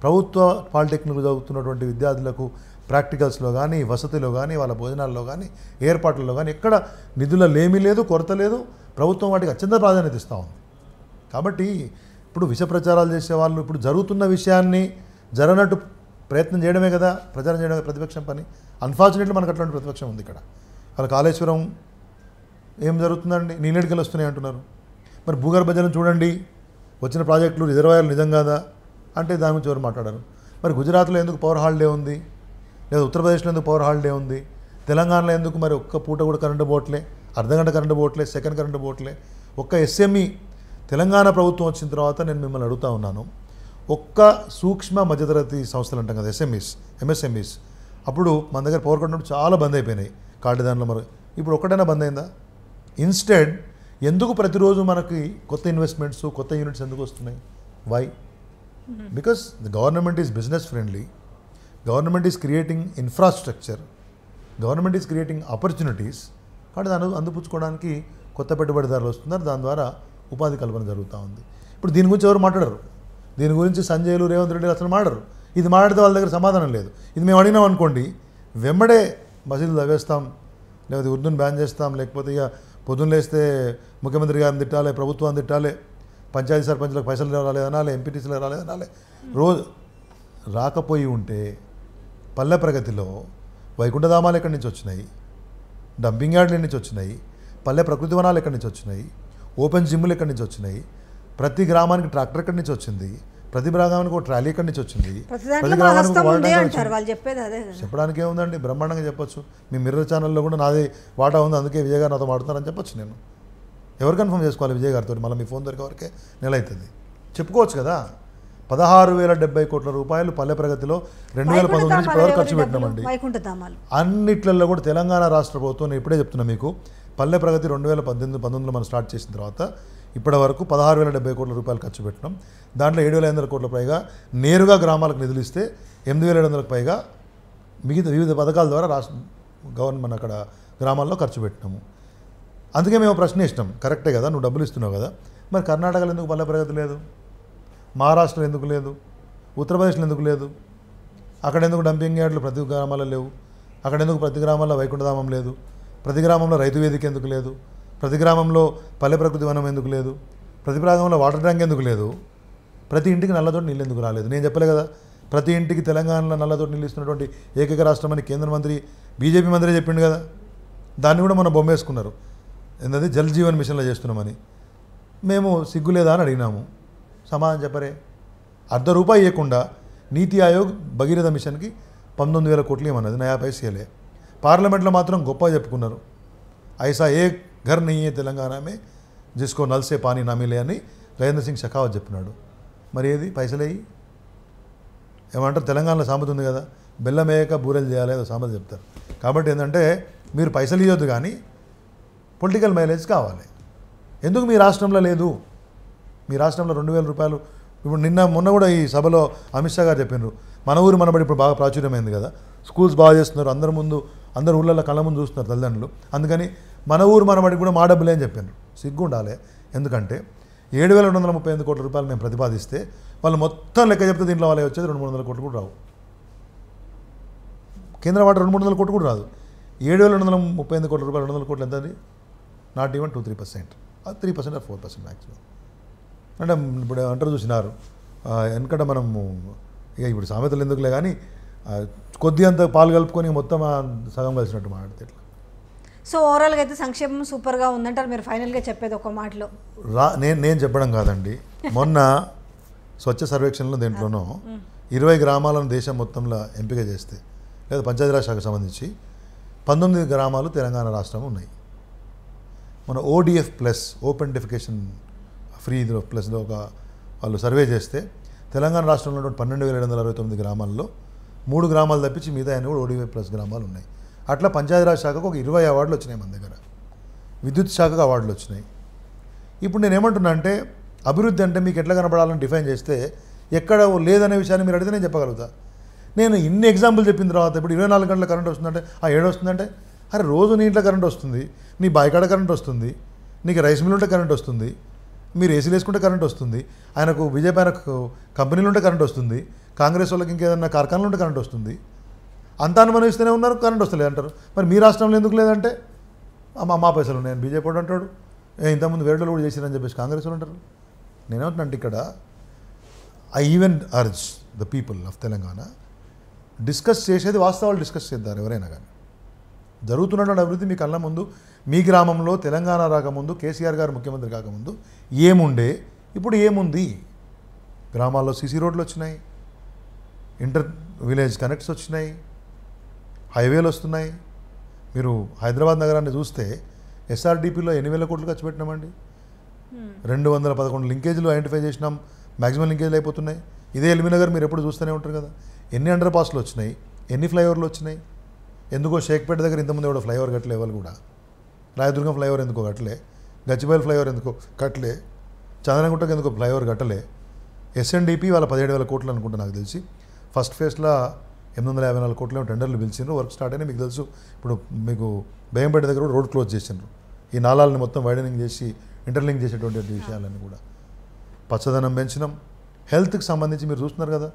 ప్రభుత్వ పాలిటెక్నిక్ చదువుతున్నటువంటి విద్యార్థులకు ప్రాక్టికల్స్లో కానీ వసతిలో కానీ వాళ్ళ భోజనాల్లో కానీ ఏర్పాట్లలో కానీ ఎక్కడ నిధుల లేమీ లేదు కొరత లేదు ప్రభుత్వం వాటికి అత్యంత ప్రాధాన్యత ఇస్తూ ఉంది కాబట్టి ఇప్పుడు విష ప్రచారాలు చేసేవాళ్ళు ఇప్పుడు జరుగుతున్న విషయాన్ని జరగనట్టు ప్రయత్నం చేయడమే కదా ప్రచారం చేయడం ప్రతిపక్షం పని అన్ఫార్చునేట్లీ మనకు అట్లాంటి ప్రతిపక్షం ఉంది ఇక్కడ వాళ్ళ కాళేశ్వరం ఏం జరుగుతుందండి నీళ్ళెడికలు వస్తున్నాయి అంటున్నారు మరి భూగర్భ జలం చూడండి వచ్చిన ప్రాజెక్టులు రిజర్వాయర్లు నిజం కాదా అంటే దాని గురించి ఎవరు మాట్లాడారు మరి గుజరాత్లో ఎందుకు పవర్ హాలిడే ఉంది లేదా ఉత్తరప్రదేశ్లో ఎందుకు పవర్ హాలిడే ఉంది తెలంగాణలో ఎందుకు మరి ఒక్క పూట కూడా కరెంటు పోవట్లే అర్ధగంట కరెంటు పోవట్లే సెకండ్ కరెంటు పోవట్లే ఒక్క ఎస్ఎంఈ e, తెలంగాణ ప్రభుత్వం వచ్చిన తర్వాత నేను మిమ్మల్ని అడుగుతా ఉన్నాను ఒక్క సూక్ష్మ మధ్యతరగతి సంస్థలు అంటాం కదా ఎస్ఎంఈస్ ఎంఎస్ఎంఈస్ అప్పుడు మన దగ్గర పవర్ కట్ చాలా బంద్ అయిపోయినాయి కాటిదానిలో మరి ఇప్పుడు ఒక్కటైనా బంద్ అయిందా ఇన్స్టెడ్ ఎందుకు ప్రతిరోజు మనకి కొత్త ఇన్వెస్ట్మెంట్స్ కొత్త యూనిట్స్ ఎందుకు వస్తున్నాయి why because the government is business friendly government is creating infrastructure government is creating opportunities కాబట్టి దాన్ని అందుపుచ్చుకోవడానికి కొత్త పెట్టుబడిదారులు వస్తున్నారు దాని ద్వారా ఉపాధి కల్పన జరుగుతూ ఉంది ఇప్పుడు దీని గురించి ఎవరు మాట్లాడరు దీని గురించి సంజయ్లు రేవంత్ రెడ్డి అసలు మాట్లాడరు ఇది మాట్లాడితే వాళ్ళ దగ్గర సమాధానం లేదు ఇది మేము అడిగినాం అనుకోండి వెంబడే మసీదు తవ్వేస్తాం లేకపోతే ఉర్దును బ్యాన్ చేస్తాం లేకపోతే ఇక పొద్దున్నేస్తే లేస్తే ముఖ్యమంత్రి గారిని తిట్టాలి ప్రభుత్వాన్ని తిట్టాలి పంచాయతీ సర్పంచ్లకు పైసలు ఎంపీటీసీలు ఎంపీటీసీలకు అనాలి రోజు రాకపోయి ఉంటే పల్లె ప్రగతిలో వైకుంఠధామాలు ఎక్కడి నుంచి వచ్చినాయి డంపింగ్ యార్డ్ల నుంచి వచ్చినాయి పల్లె ప్రకృతి వనాలు ఎక్కడి నుంచి వచ్చినాయి ఓపెన్ జిమ్లు ఎక్కడి నుంచి వచ్చినాయి ప్రతి గ్రామానికి ట్రాక్టర్ ఎక్కడి నుంచి వచ్చింది ప్రతి గ్రామానికి ఒక ట్రాలీ ఎక్కడి నుంచి వచ్చింది చెప్పడానికి ఏముందండి బ్రహ్మాండంగా చెప్పొచ్చు మీ మిర్రర్ ఛానల్లో కూడా నాది వాటా ఉంది అందుకే విజయగా నాతో మాడుతున్నారని చెప్పొచ్చు నేను ఎవరు కన్ఫర్మ్ చేసుకోవాలి విజయ్ గారితో మళ్ళీ మీ ఫోన్ దొరికే వరకే నెల అవుతుంది చెప్పుకోవచ్చు కదా పదహారు వేల డెబ్బై కోట్ల రూపాయలు పల్లె ప్రగతిలో రెండు వేల పంతొమ్మిది నుంచి పదహారు ఖర్చు పెట్టినామండి అన్నిట్లలో కూడా తెలంగాణ రాష్ట్ర ప్రభుత్వం నేను ఇప్పుడే చెప్తున్నా మీకు పల్లె ప్రగతి రెండు వేల పద్దెనిమిది పంతొమ్మిదిలో మనం స్టార్ట్ చేసిన తర్వాత ఇప్పటి వరకు పదహారు వేల డెబ్బై కోట్ల రూపాయలు ఖర్చు పెట్టినాం దాంట్లో ఏడు వేల ఐదు వందల కోట్ల పైగా నేరుగా గ్రామాలకు నిధులు ఇస్తే ఎనిమిది వేల ఏడు వందలకు పైగా మిగతా వివిధ పథకాల ద్వారా రాష్ట్ర గవర్నమెంట్ అక్కడ గ్రామాల్లో ఖర్చు పెట్టినాము అందుకే మేము ప్రశ్న ఇష్టం కరెక్టే కదా నువ్వు డబ్బులు ఇస్తున్నావు కదా మరి కర్ణాటకలో ఎందుకు పల్లె ప్రగతి లేదు మహారాష్ట్రలో ఎందుకు లేదు ఉత్తరప్రదేశ్లో ఎందుకు లేదు అక్కడ ఎందుకు డంపింగ్ యార్డ్లు ప్రతి గ్రామాల్లో లేవు అక్కడ ఎందుకు ప్రతి గ్రామాల్లో వైకుంఠధామం లేదు ప్రతి గ్రామంలో రైతు వేదిక ఎందుకు లేదు ప్రతి గ్రామంలో పల్లె ప్రకృతి వనం ఎందుకు లేదు ప్రతి ప్రాంతంలో వాటర్ ట్యాంక్ ఎందుకు లేదు ప్రతి ఇంటికి నల్లతోటి నీళ్ళు ఎందుకు రాలేదు నేను చెప్పలే కదా ప్రతి ఇంటికి తెలంగాణలో నల్లతోటి నీళ్ళు ఇస్తున్నటువంటి ఏకైక రాష్ట్రం అని కేంద్ర మంత్రి బీజేపీ మంత్రి చెప్పిండు కదా దాన్ని కూడా మనం బొమ్మేసుకున్నారు ఏంటంటే జల్ జీవన్ మిషన్లో చేస్తున్నామని మేము సిగ్గులేదా అని అడిగినాము సమాధానం చెప్పరే అర్ధ రూపాయి ఇవ్వకుండా నీతి ఆయోగ్ భగీరథ మిషన్కి పంతొమ్మిది వేల కోట్లు ఏమన్నది నయా పైసీఎలే పార్లమెంట్లో మాత్రం గొప్ప చెప్పుకున్నారు ఐసా ఏ ఘర్ నెయ్యే తెలంగాణమే జిస్కో నల్సే పానీ నమిలే అని గజేంద్ర సింగ్ షెకావత్ చెప్పినాడు మరి ఏది పైసలేయి ఏమంటారు తెలంగాణలో సామెత ఉంది కదా బెల్లం వేయక బూరెలు చేయాలి అదో సామెత చెప్తారు కాబట్టి ఏంటంటే మీరు పైసలు ఇవ్వద్దు కానీ పొలిటికల్ మైలేజ్ కావాలి ఎందుకు మీ రాష్ట్రంలో లేదు మీ రాష్ట్రంలో రెండు వేల రూపాయలు ఇప్పుడు నిన్న మొన్న కూడా ఈ సభలో అమిత్ షా గారు చెప్పినారు మన ఊరు మనబడి ఇప్పుడు బాగా ప్రాచుర్యమైంది కదా స్కూల్స్ బాగా చేస్తున్నారు అందరి ముందు అందరు ఊళ్ళల్లో కళ్ళ ముందు చూస్తున్నారు తల్లిదండ్రులు అందుకని మన ఊరు మనబడి కూడా మా డబ్బులే అని చెప్పారు సిగ్గు ఉండాలి ఎందుకంటే ఏడు వేల రెండు వందల ముప్పై ఎనిమిది కోట్ల రూపాయలు మేము ప్రతిపాదిస్తే వాళ్ళు మొత్తం లెక్క చెప్తే దీంట్లో వాళ్ళు వచ్చేది రెండు మూడు వందల కోట్లు కూడా రావు కేంద్ర వాటి రెండు మూడు వందల కోట్లు కూడా రాదు ఏడు వేల రెండు వందల ముప్పై ఎనిమిది కోట్ల రూపాయలు రెండు వందల కోట్లు ఎంత not even two three percent three percent or four percent maximum అంటే ఇప్పుడు అంటారు చూసినారు వెనకట మనము ఇక ఇప్పుడు సామెతలు ఎందుకులే కానీ కొద్ది అంత పాలు కలుపుకొని మొత్తం సగం కలిసినట్టు మాట్లాడితే ఇట్లా సో ఓవరాల్గా అయితే సంక్షేమం సూపర్గా ఉందంటారు మీరు ఫైనల్గా చెప్పేది ఒక మాటలో రా నేను నేను చెప్పడం కాదండి మొన్న స్వచ్ఛ సర్వేక్షణలో దేంట్లోనో ఇరవై గ్రామాలను దేశం మొత్తంలో ఎంపిక చేస్తే లేదా పంచాయతీరాజ్ శాఖకు సంబంధించి పంతొమ్మిది గ్రామాలు తెలంగాణ రాష్ట్రంలో ఉన్నాయి మన ODF plus open defecation free ప్లస్లో ఒక వాళ్ళు సర్వే చేస్తే తెలంగాణ రాష్ట్రంలో ఉన్నటువంటి పన్నెండు వేల ఏడు వందల అరవై తొమ్మిది గ్రామాల్లో మూడు గ్రామాలు తప్పించి మిగతా అయిన కూడా ఓడిఎఫ్ ప్లస్ గ్రామాలు ఉన్నాయి అట్లా పంచాయతీరాజ్ శాఖకు ఒక ఇరవై అవార్డులు వచ్చినాయి మన దగ్గర విద్యుత్ శాఖకు అవార్డులు వచ్చినాయి ఇప్పుడు నేను ఏమంటున్నా అంటే అభివృద్ధి అంటే మీకు ఎట్లా కనపడాలని డిఫైన్ చేస్తే ఎక్కడ లేదనే విషయాన్ని మీరు అడిగితే నేను చెప్పగలుగుతా నేను ఇన్ని ఎగ్జాంపుల్ చెప్పిన తర్వాత ఇప్పుడు ఇరవై నాలుగు గంటల కరెంట్ వస్తుందంటే ఆ ఏడు వస్తుందంటే అరే రోజు నీ ఇంట్లో కరెంట్ వస్తుంది నీ బాయికాడ కరెంట్ వస్తుంది నీకు రైస్ మిల్ ఉంటే కరెంట్ వస్తుంది మీరు ఏసీలు వేసుకుంటే కరెంట్ వస్తుంది ఆయనకు బీజేపీ ఆయనకు కంపెనీలు ఉంటే కరెంట్ వస్తుంది కాంగ్రెస్ వాళ్ళకి ఇంకేదన్నా కార్ఖానలు ఉంటే కరెంట్ వస్తుంది అంతా అనుమానిస్తూనే ఉన్నారు కరెంట్ వస్తలేదు అంటారు మరి మీ రాష్ట్రంలో ఎందుకు లేదంటే మా పైసలు నేను బీజేపీ అంటాడు ఇంతకుముందు వేరే కూడా చేసిరని చెప్పేసి కాంగ్రెస్ వాళ్ళు అంటారు నేనేమంటున్నాను ఇక్కడ I even urge the people of Telangana discuss చేసేది వాస్తవాలు డిస్కస్ చేద్దారు ఎవరైనా కానీ జరుగుతున్నటువంటి అభివృద్ధి మీ కళ్ళ ముందు మీ గ్రామంలో తెలంగాణ రాకముందు కేసీఆర్ గారు ముఖ్యమంత్రి కాకముందు ఏముండే ఇప్పుడు ఏముంది గ్రామాల్లో సీసీ రోడ్లు వచ్చినాయి ఇంటర్ విలేజ్ కనెక్ట్స్ వచ్చినాయి హైవేలు వస్తున్నాయి మీరు హైదరాబాద్ నగరాన్ని చూస్తే ఎస్ఆర్డిపిలో ఎన్ని వేల కోట్లు ఖర్చు పెట్టినామండి రెండు వందల పదకొండు లింకేజీలు ఐడెంటిఫై చేసినాం మ్యాక్సిమం లింకేజీలు అయిపోతున్నాయి ఇదే నగర్ మీరు ఎప్పుడు చూస్తూనే ఉంటారు కదా ఎన్ని అండర్ పాస్లు వచ్చినాయి ఎన్ని ఫ్లైఓవర్లు వచ్చినాయి ఎందుకో షేక్పేట దగ్గర ఇంతమంది కూడా ఫ్లైఓవర్ కట్టలేవాళ్ళు కూడా రాయదుర్గం ఫ్లైఓవర్ ఎందుకో కట్టలే గచ్చిబైల్ ఫ్లైఓవర్ ఎందుకో కట్టలే చంద్రగుట్టకి ఎందుకో ఫ్లైఓవర్ కట్టలే ఎస్ఎన్డిపి వాళ్ళ పదిహేడు వేల కోట్లు అనుకుంటా నాకు తెలిసి ఫస్ట్ ఫేజ్లో ఎనిమిది వందల యాభై నాలుగు కోట్లు టెండర్లు పిలిచిండ్రు వర్క్ స్టార్ట్ అయినా మీకు తెలుసు ఇప్పుడు మీకు బేగంపేట దగ్గర రోడ్ క్లోజ్ చేసిండ్రు ఈ నాళాలని మొత్తం వైడనింగ్ చేసి ఇంటర్లింక్ చేసేటువంటి విషయాలన్నీ కూడా పచ్చదనం పెంచడం హెల్త్కి సంబంధించి మీరు చూస్తున్నారు కదా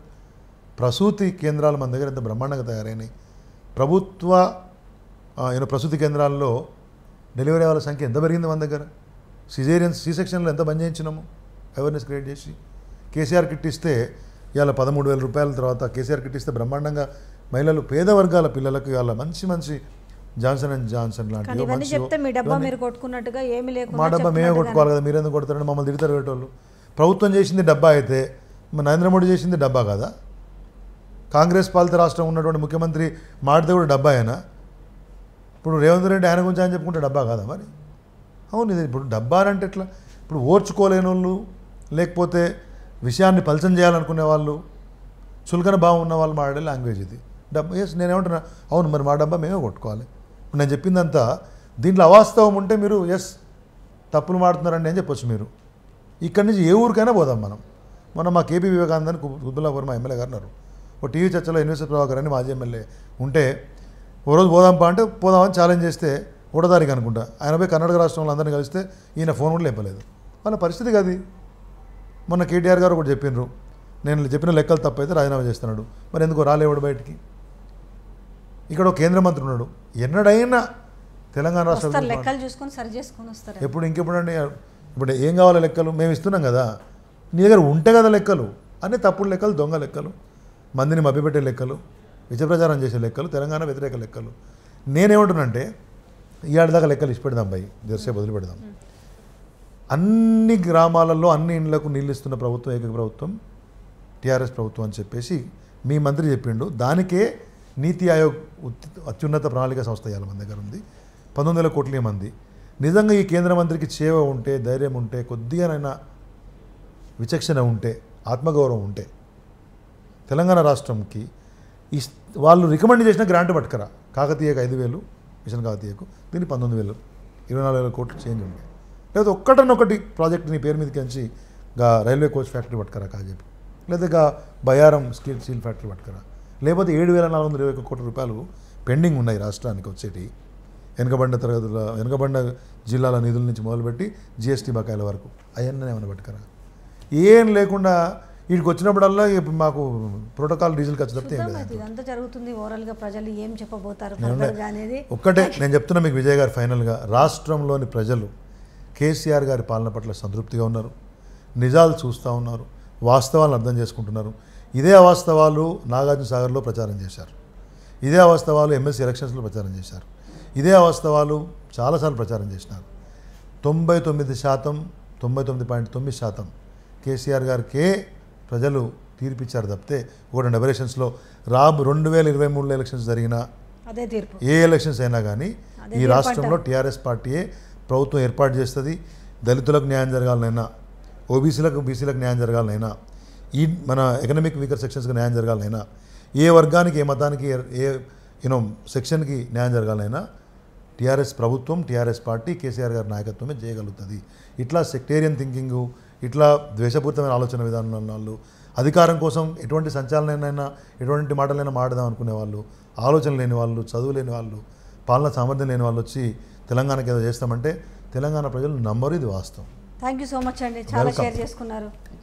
ప్రసూతి కేంద్రాలు మన దగ్గర ఎంత బ్రహ్మాండంగా తయారైనాయి ప్రభుత్వ యూనో ప్రసూతి కేంద్రాల్లో డెలివరీ వాళ్ళ సంఖ్య ఎంత పెరిగింది మన దగ్గర సిజేరియన్స్ సీ సెక్షన్లో ఎంత బంద్ చేయించినాము అవేర్నెస్ క్రియేట్ చేసి కేసీఆర్ కిట్ ఇస్తే ఇవాళ పదమూడు వేల రూపాయల తర్వాత కేసీఆర్ కిట్ ఇస్తే బ్రహ్మాండంగా మహిళలు పేద వర్గాల పిల్లలకు ఇవాళ మంచి మంచి జాన్సన్ అండ్ జాన్సన్ లాంటివి మా డబ్బా మేమే కొట్టుకోవాలి కదా మీరెందుకు కొడతారని మమ్మల్ని తిడతారు పెట్టేవాళ్ళు ప్రభుత్వం చేసింది డబ్బా అయితే నరేంద్ర మోడీ చేసింది డబ్బా కదా కాంగ్రెస్ పాలిత రాష్ట్రం ఉన్నటువంటి ముఖ్యమంత్రి మాడితే కూడా డబ్బా అయినా ఇప్పుడు రేవంత్ రెడ్డి ఆయన గురించి ఆయన చెప్పుకుంటే డబ్బా కాదా మరి అవును ఇది ఇప్పుడు డబ్బా అంటే ఎట్లా ఇప్పుడు ఓర్చుకోలేని వాళ్ళు లేకపోతే విషయాన్ని పలచం చేయాలనుకునే వాళ్ళు చులకన భావం ఉన్న వాళ్ళు మాట్లాడే లాంగ్వేజ్ ఇది డబ్బా ఎస్ నేనేమంటున్నా అవును మరి మా డబ్బా మేమే కొట్టుకోవాలి ఇప్పుడు నేను చెప్పిందంతా దీంట్లో అవాస్తవం ఉంటే మీరు ఎస్ తప్పులు మాడుతున్నారని నేను చెప్పొచ్చు మీరు ఇక్కడి నుంచి ఏ ఊరికైనా పోదాం మనం మొన్న మా కేపీ వివేకానందని కుబుల్లాపూర్ మా ఎమ్మెల్యే గారు ఉన్నారు ఓ టీవీ చర్చలో ఎన్వీఎస్ ప్రభాకర్ అని మాజీ ఎమ్మెల్యే ఉంటే ఓ రోజు పోదాంపా అంటే పోదామని ఛాలెంజ్ చేస్తే ఒకటో అనుకుంటా ఆయన పోయి కర్ణాటక రాష్ట్రంలో అందరిని కలిస్తే ఈయన ఫోన్ కూడా లేపలేదు వాళ్ళ పరిస్థితి కాదు మొన్న కేటీఆర్ గారు ఒకటి చెప్పినారు నేను చెప్పిన లెక్కలు తప్పైతే రాజీనామా చేస్తున్నాడు మరి ఎందుకు రాలేవాడు బయటికి ఇక్కడ ఒక కేంద్ర మంత్రి ఉన్నాడు ఎన్నడైనా తెలంగాణ రాష్ట్రం లెక్కలు చూసుకొని సరి చేసుకొని వస్తారు ఎప్పుడు ఇంకెప్పుడు అండి ఇప్పుడు ఏం కావాలి లెక్కలు మేము ఇస్తున్నాం కదా నీ దగ్గర ఉంటే కదా లెక్కలు అన్నీ తప్పుడు లెక్కలు దొంగ లెక్కలు మందిని మభ్యపెట్టే లెక్కలు విజయప్రచారం ప్రచారం చేసే లెక్కలు తెలంగాణ వ్యతిరేక లెక్కలు నేనేమంటున్నంటే ఇవాడి దాకా లెక్కలు ఇచ్చి పెడదాం భయ్ జెర్సే వదిలి పెడదాం అన్ని గ్రామాలలో అన్ని ఇండ్లకు నీళ్ళు ఇస్తున్న ప్రభుత్వం ఏకైక ప్రభుత్వం టీఆర్ఎస్ ప్రభుత్వం అని చెప్పేసి మీ మంత్రి చెప్పిండు దానికే నీతి ఆయోగ్ అత్యున్నత ప్రణాళిక సంస్థ ఇవాళ మన దగ్గర ఉంది పంతొమ్మిది వందల కోట్ల మంది నిజంగా ఈ కేంద్ర మంత్రికి చేవ ఉంటే ధైర్యం ఉంటే కొద్దిగానైనా విచక్షణ ఉంటే ఆత్మగౌరవం ఉంటే తెలంగాణ రాష్ట్రంకి వాళ్ళు రికమెండ్ చేసిన గ్రాంట్ పట్టుకరా కాకతీయకు ఐదు వేలు మిషన్ కాకతీయకు దీన్ని పంతొమ్మిది వేలు ఇరవై నాలుగు వేల కోట్లు చేంజ్ ఉండే లేదా ఒక్కటనొక్కటి ప్రాజెక్ట్ నీ పేరు మీదకి వచ్చి రైల్వే కోచ్ ఫ్యాక్టరీ పట్టుకరా కాజేపు లేదా బయారం స్టీల్ స్టీల్ ఫ్యాక్టరీ పట్టుకరా లేకపోతే ఏడు వేల నాలుగు వందల ఇరవై ఒక్క కోట్ల రూపాయలు పెండింగ్ ఉన్నాయి రాష్ట్రానికి వచ్చేటి వెనుకబండ తరగతుల వెనుకబండ జిల్లాల నిధుల నుంచి మొదలుపెట్టి జిఎస్టీ బకాయిల వరకు అవన్నీ ఏమైనా పట్టుకరా ఏం లేకుండా వీడికి వచ్చినప్పుడల్లా మాకు ప్రోటోకాల్ డీజిల్ ఖర్చు తప్పితే జరుగుతుంది ఓవరాల్గా ప్రజలు ఏం చెప్పబోతారు ఒక్కటే నేను చెప్తున్నా మీకు విజయ్ గారు ఫైనల్గా రాష్ట్రంలోని ప్రజలు కేసీఆర్ గారి పాలన పట్ల సంతృప్తిగా ఉన్నారు నిజాలు చూస్తూ ఉన్నారు వాస్తవాలను అర్థం చేసుకుంటున్నారు ఇదే అవాస్తవాలు నాగార్జున సాగర్లో ప్రచారం చేశారు ఇదే అవాస్తవాలు ఎమ్మెల్సీ ఎలక్షన్స్లో ప్రచారం చేశారు ఇదే అవాస్తవాలు చాలాసార్లు ప్రచారం చేసినారు తొంభై తొమ్మిది శాతం తొంభై తొమ్మిది పాయింట్ తొమ్మిది శాతం కేసీఆర్ గారికే ప్రజలు తీర్పిచ్చారు తప్పితే ఒకటి రెండు ఎలక్షన్స్లో రాబ్ రెండు వేల ఇరవై మూడులో ఎలక్షన్స్ జరిగిన ఏ ఎలక్షన్స్ అయినా కానీ ఈ రాష్ట్రంలో టీఆర్ఎస్ పార్టీయే ప్రభుత్వం ఏర్పాటు చేస్తుంది దళితులకు న్యాయం జరగాలనైనా ఓబీసీలకు బీసీలకు న్యాయం జరగాలనైనా ఈ మన ఎకనామిక్ వీకర్ సెక్షన్స్కి న్యాయం జరగాలనైనా ఏ వర్గానికి ఏ మతానికి ఏ యూనో సెక్షన్కి న్యాయం జరగాలైనా టీఆర్ఎస్ ప్రభుత్వం టీఆర్ఎస్ పార్టీ కేసీఆర్ గారి నాయకత్వమే చేయగలుగుతుంది ఇట్లా సెక్టేరియన్ థింకింగు ఇట్లా ద్వేషపూరితమైన ఆలోచన విధానం ఉన్న వాళ్ళు అధికారం కోసం ఎటువంటి సంచాలనైనా ఎటువంటి మాటలైనా మాడదాం అనుకునే వాళ్ళు ఆలోచన లేని వాళ్ళు చదువు లేని వాళ్ళు పాలన సామర్థ్యం లేని వాళ్ళు వచ్చి తెలంగాణకి ఏదో చేస్తామంటే తెలంగాణ ప్రజలు నమ్మరు ఇది వాస్తవం థ్యాంక్ యూ సో మచ్ అండి చాలా షేర్ చేసుకున్నారు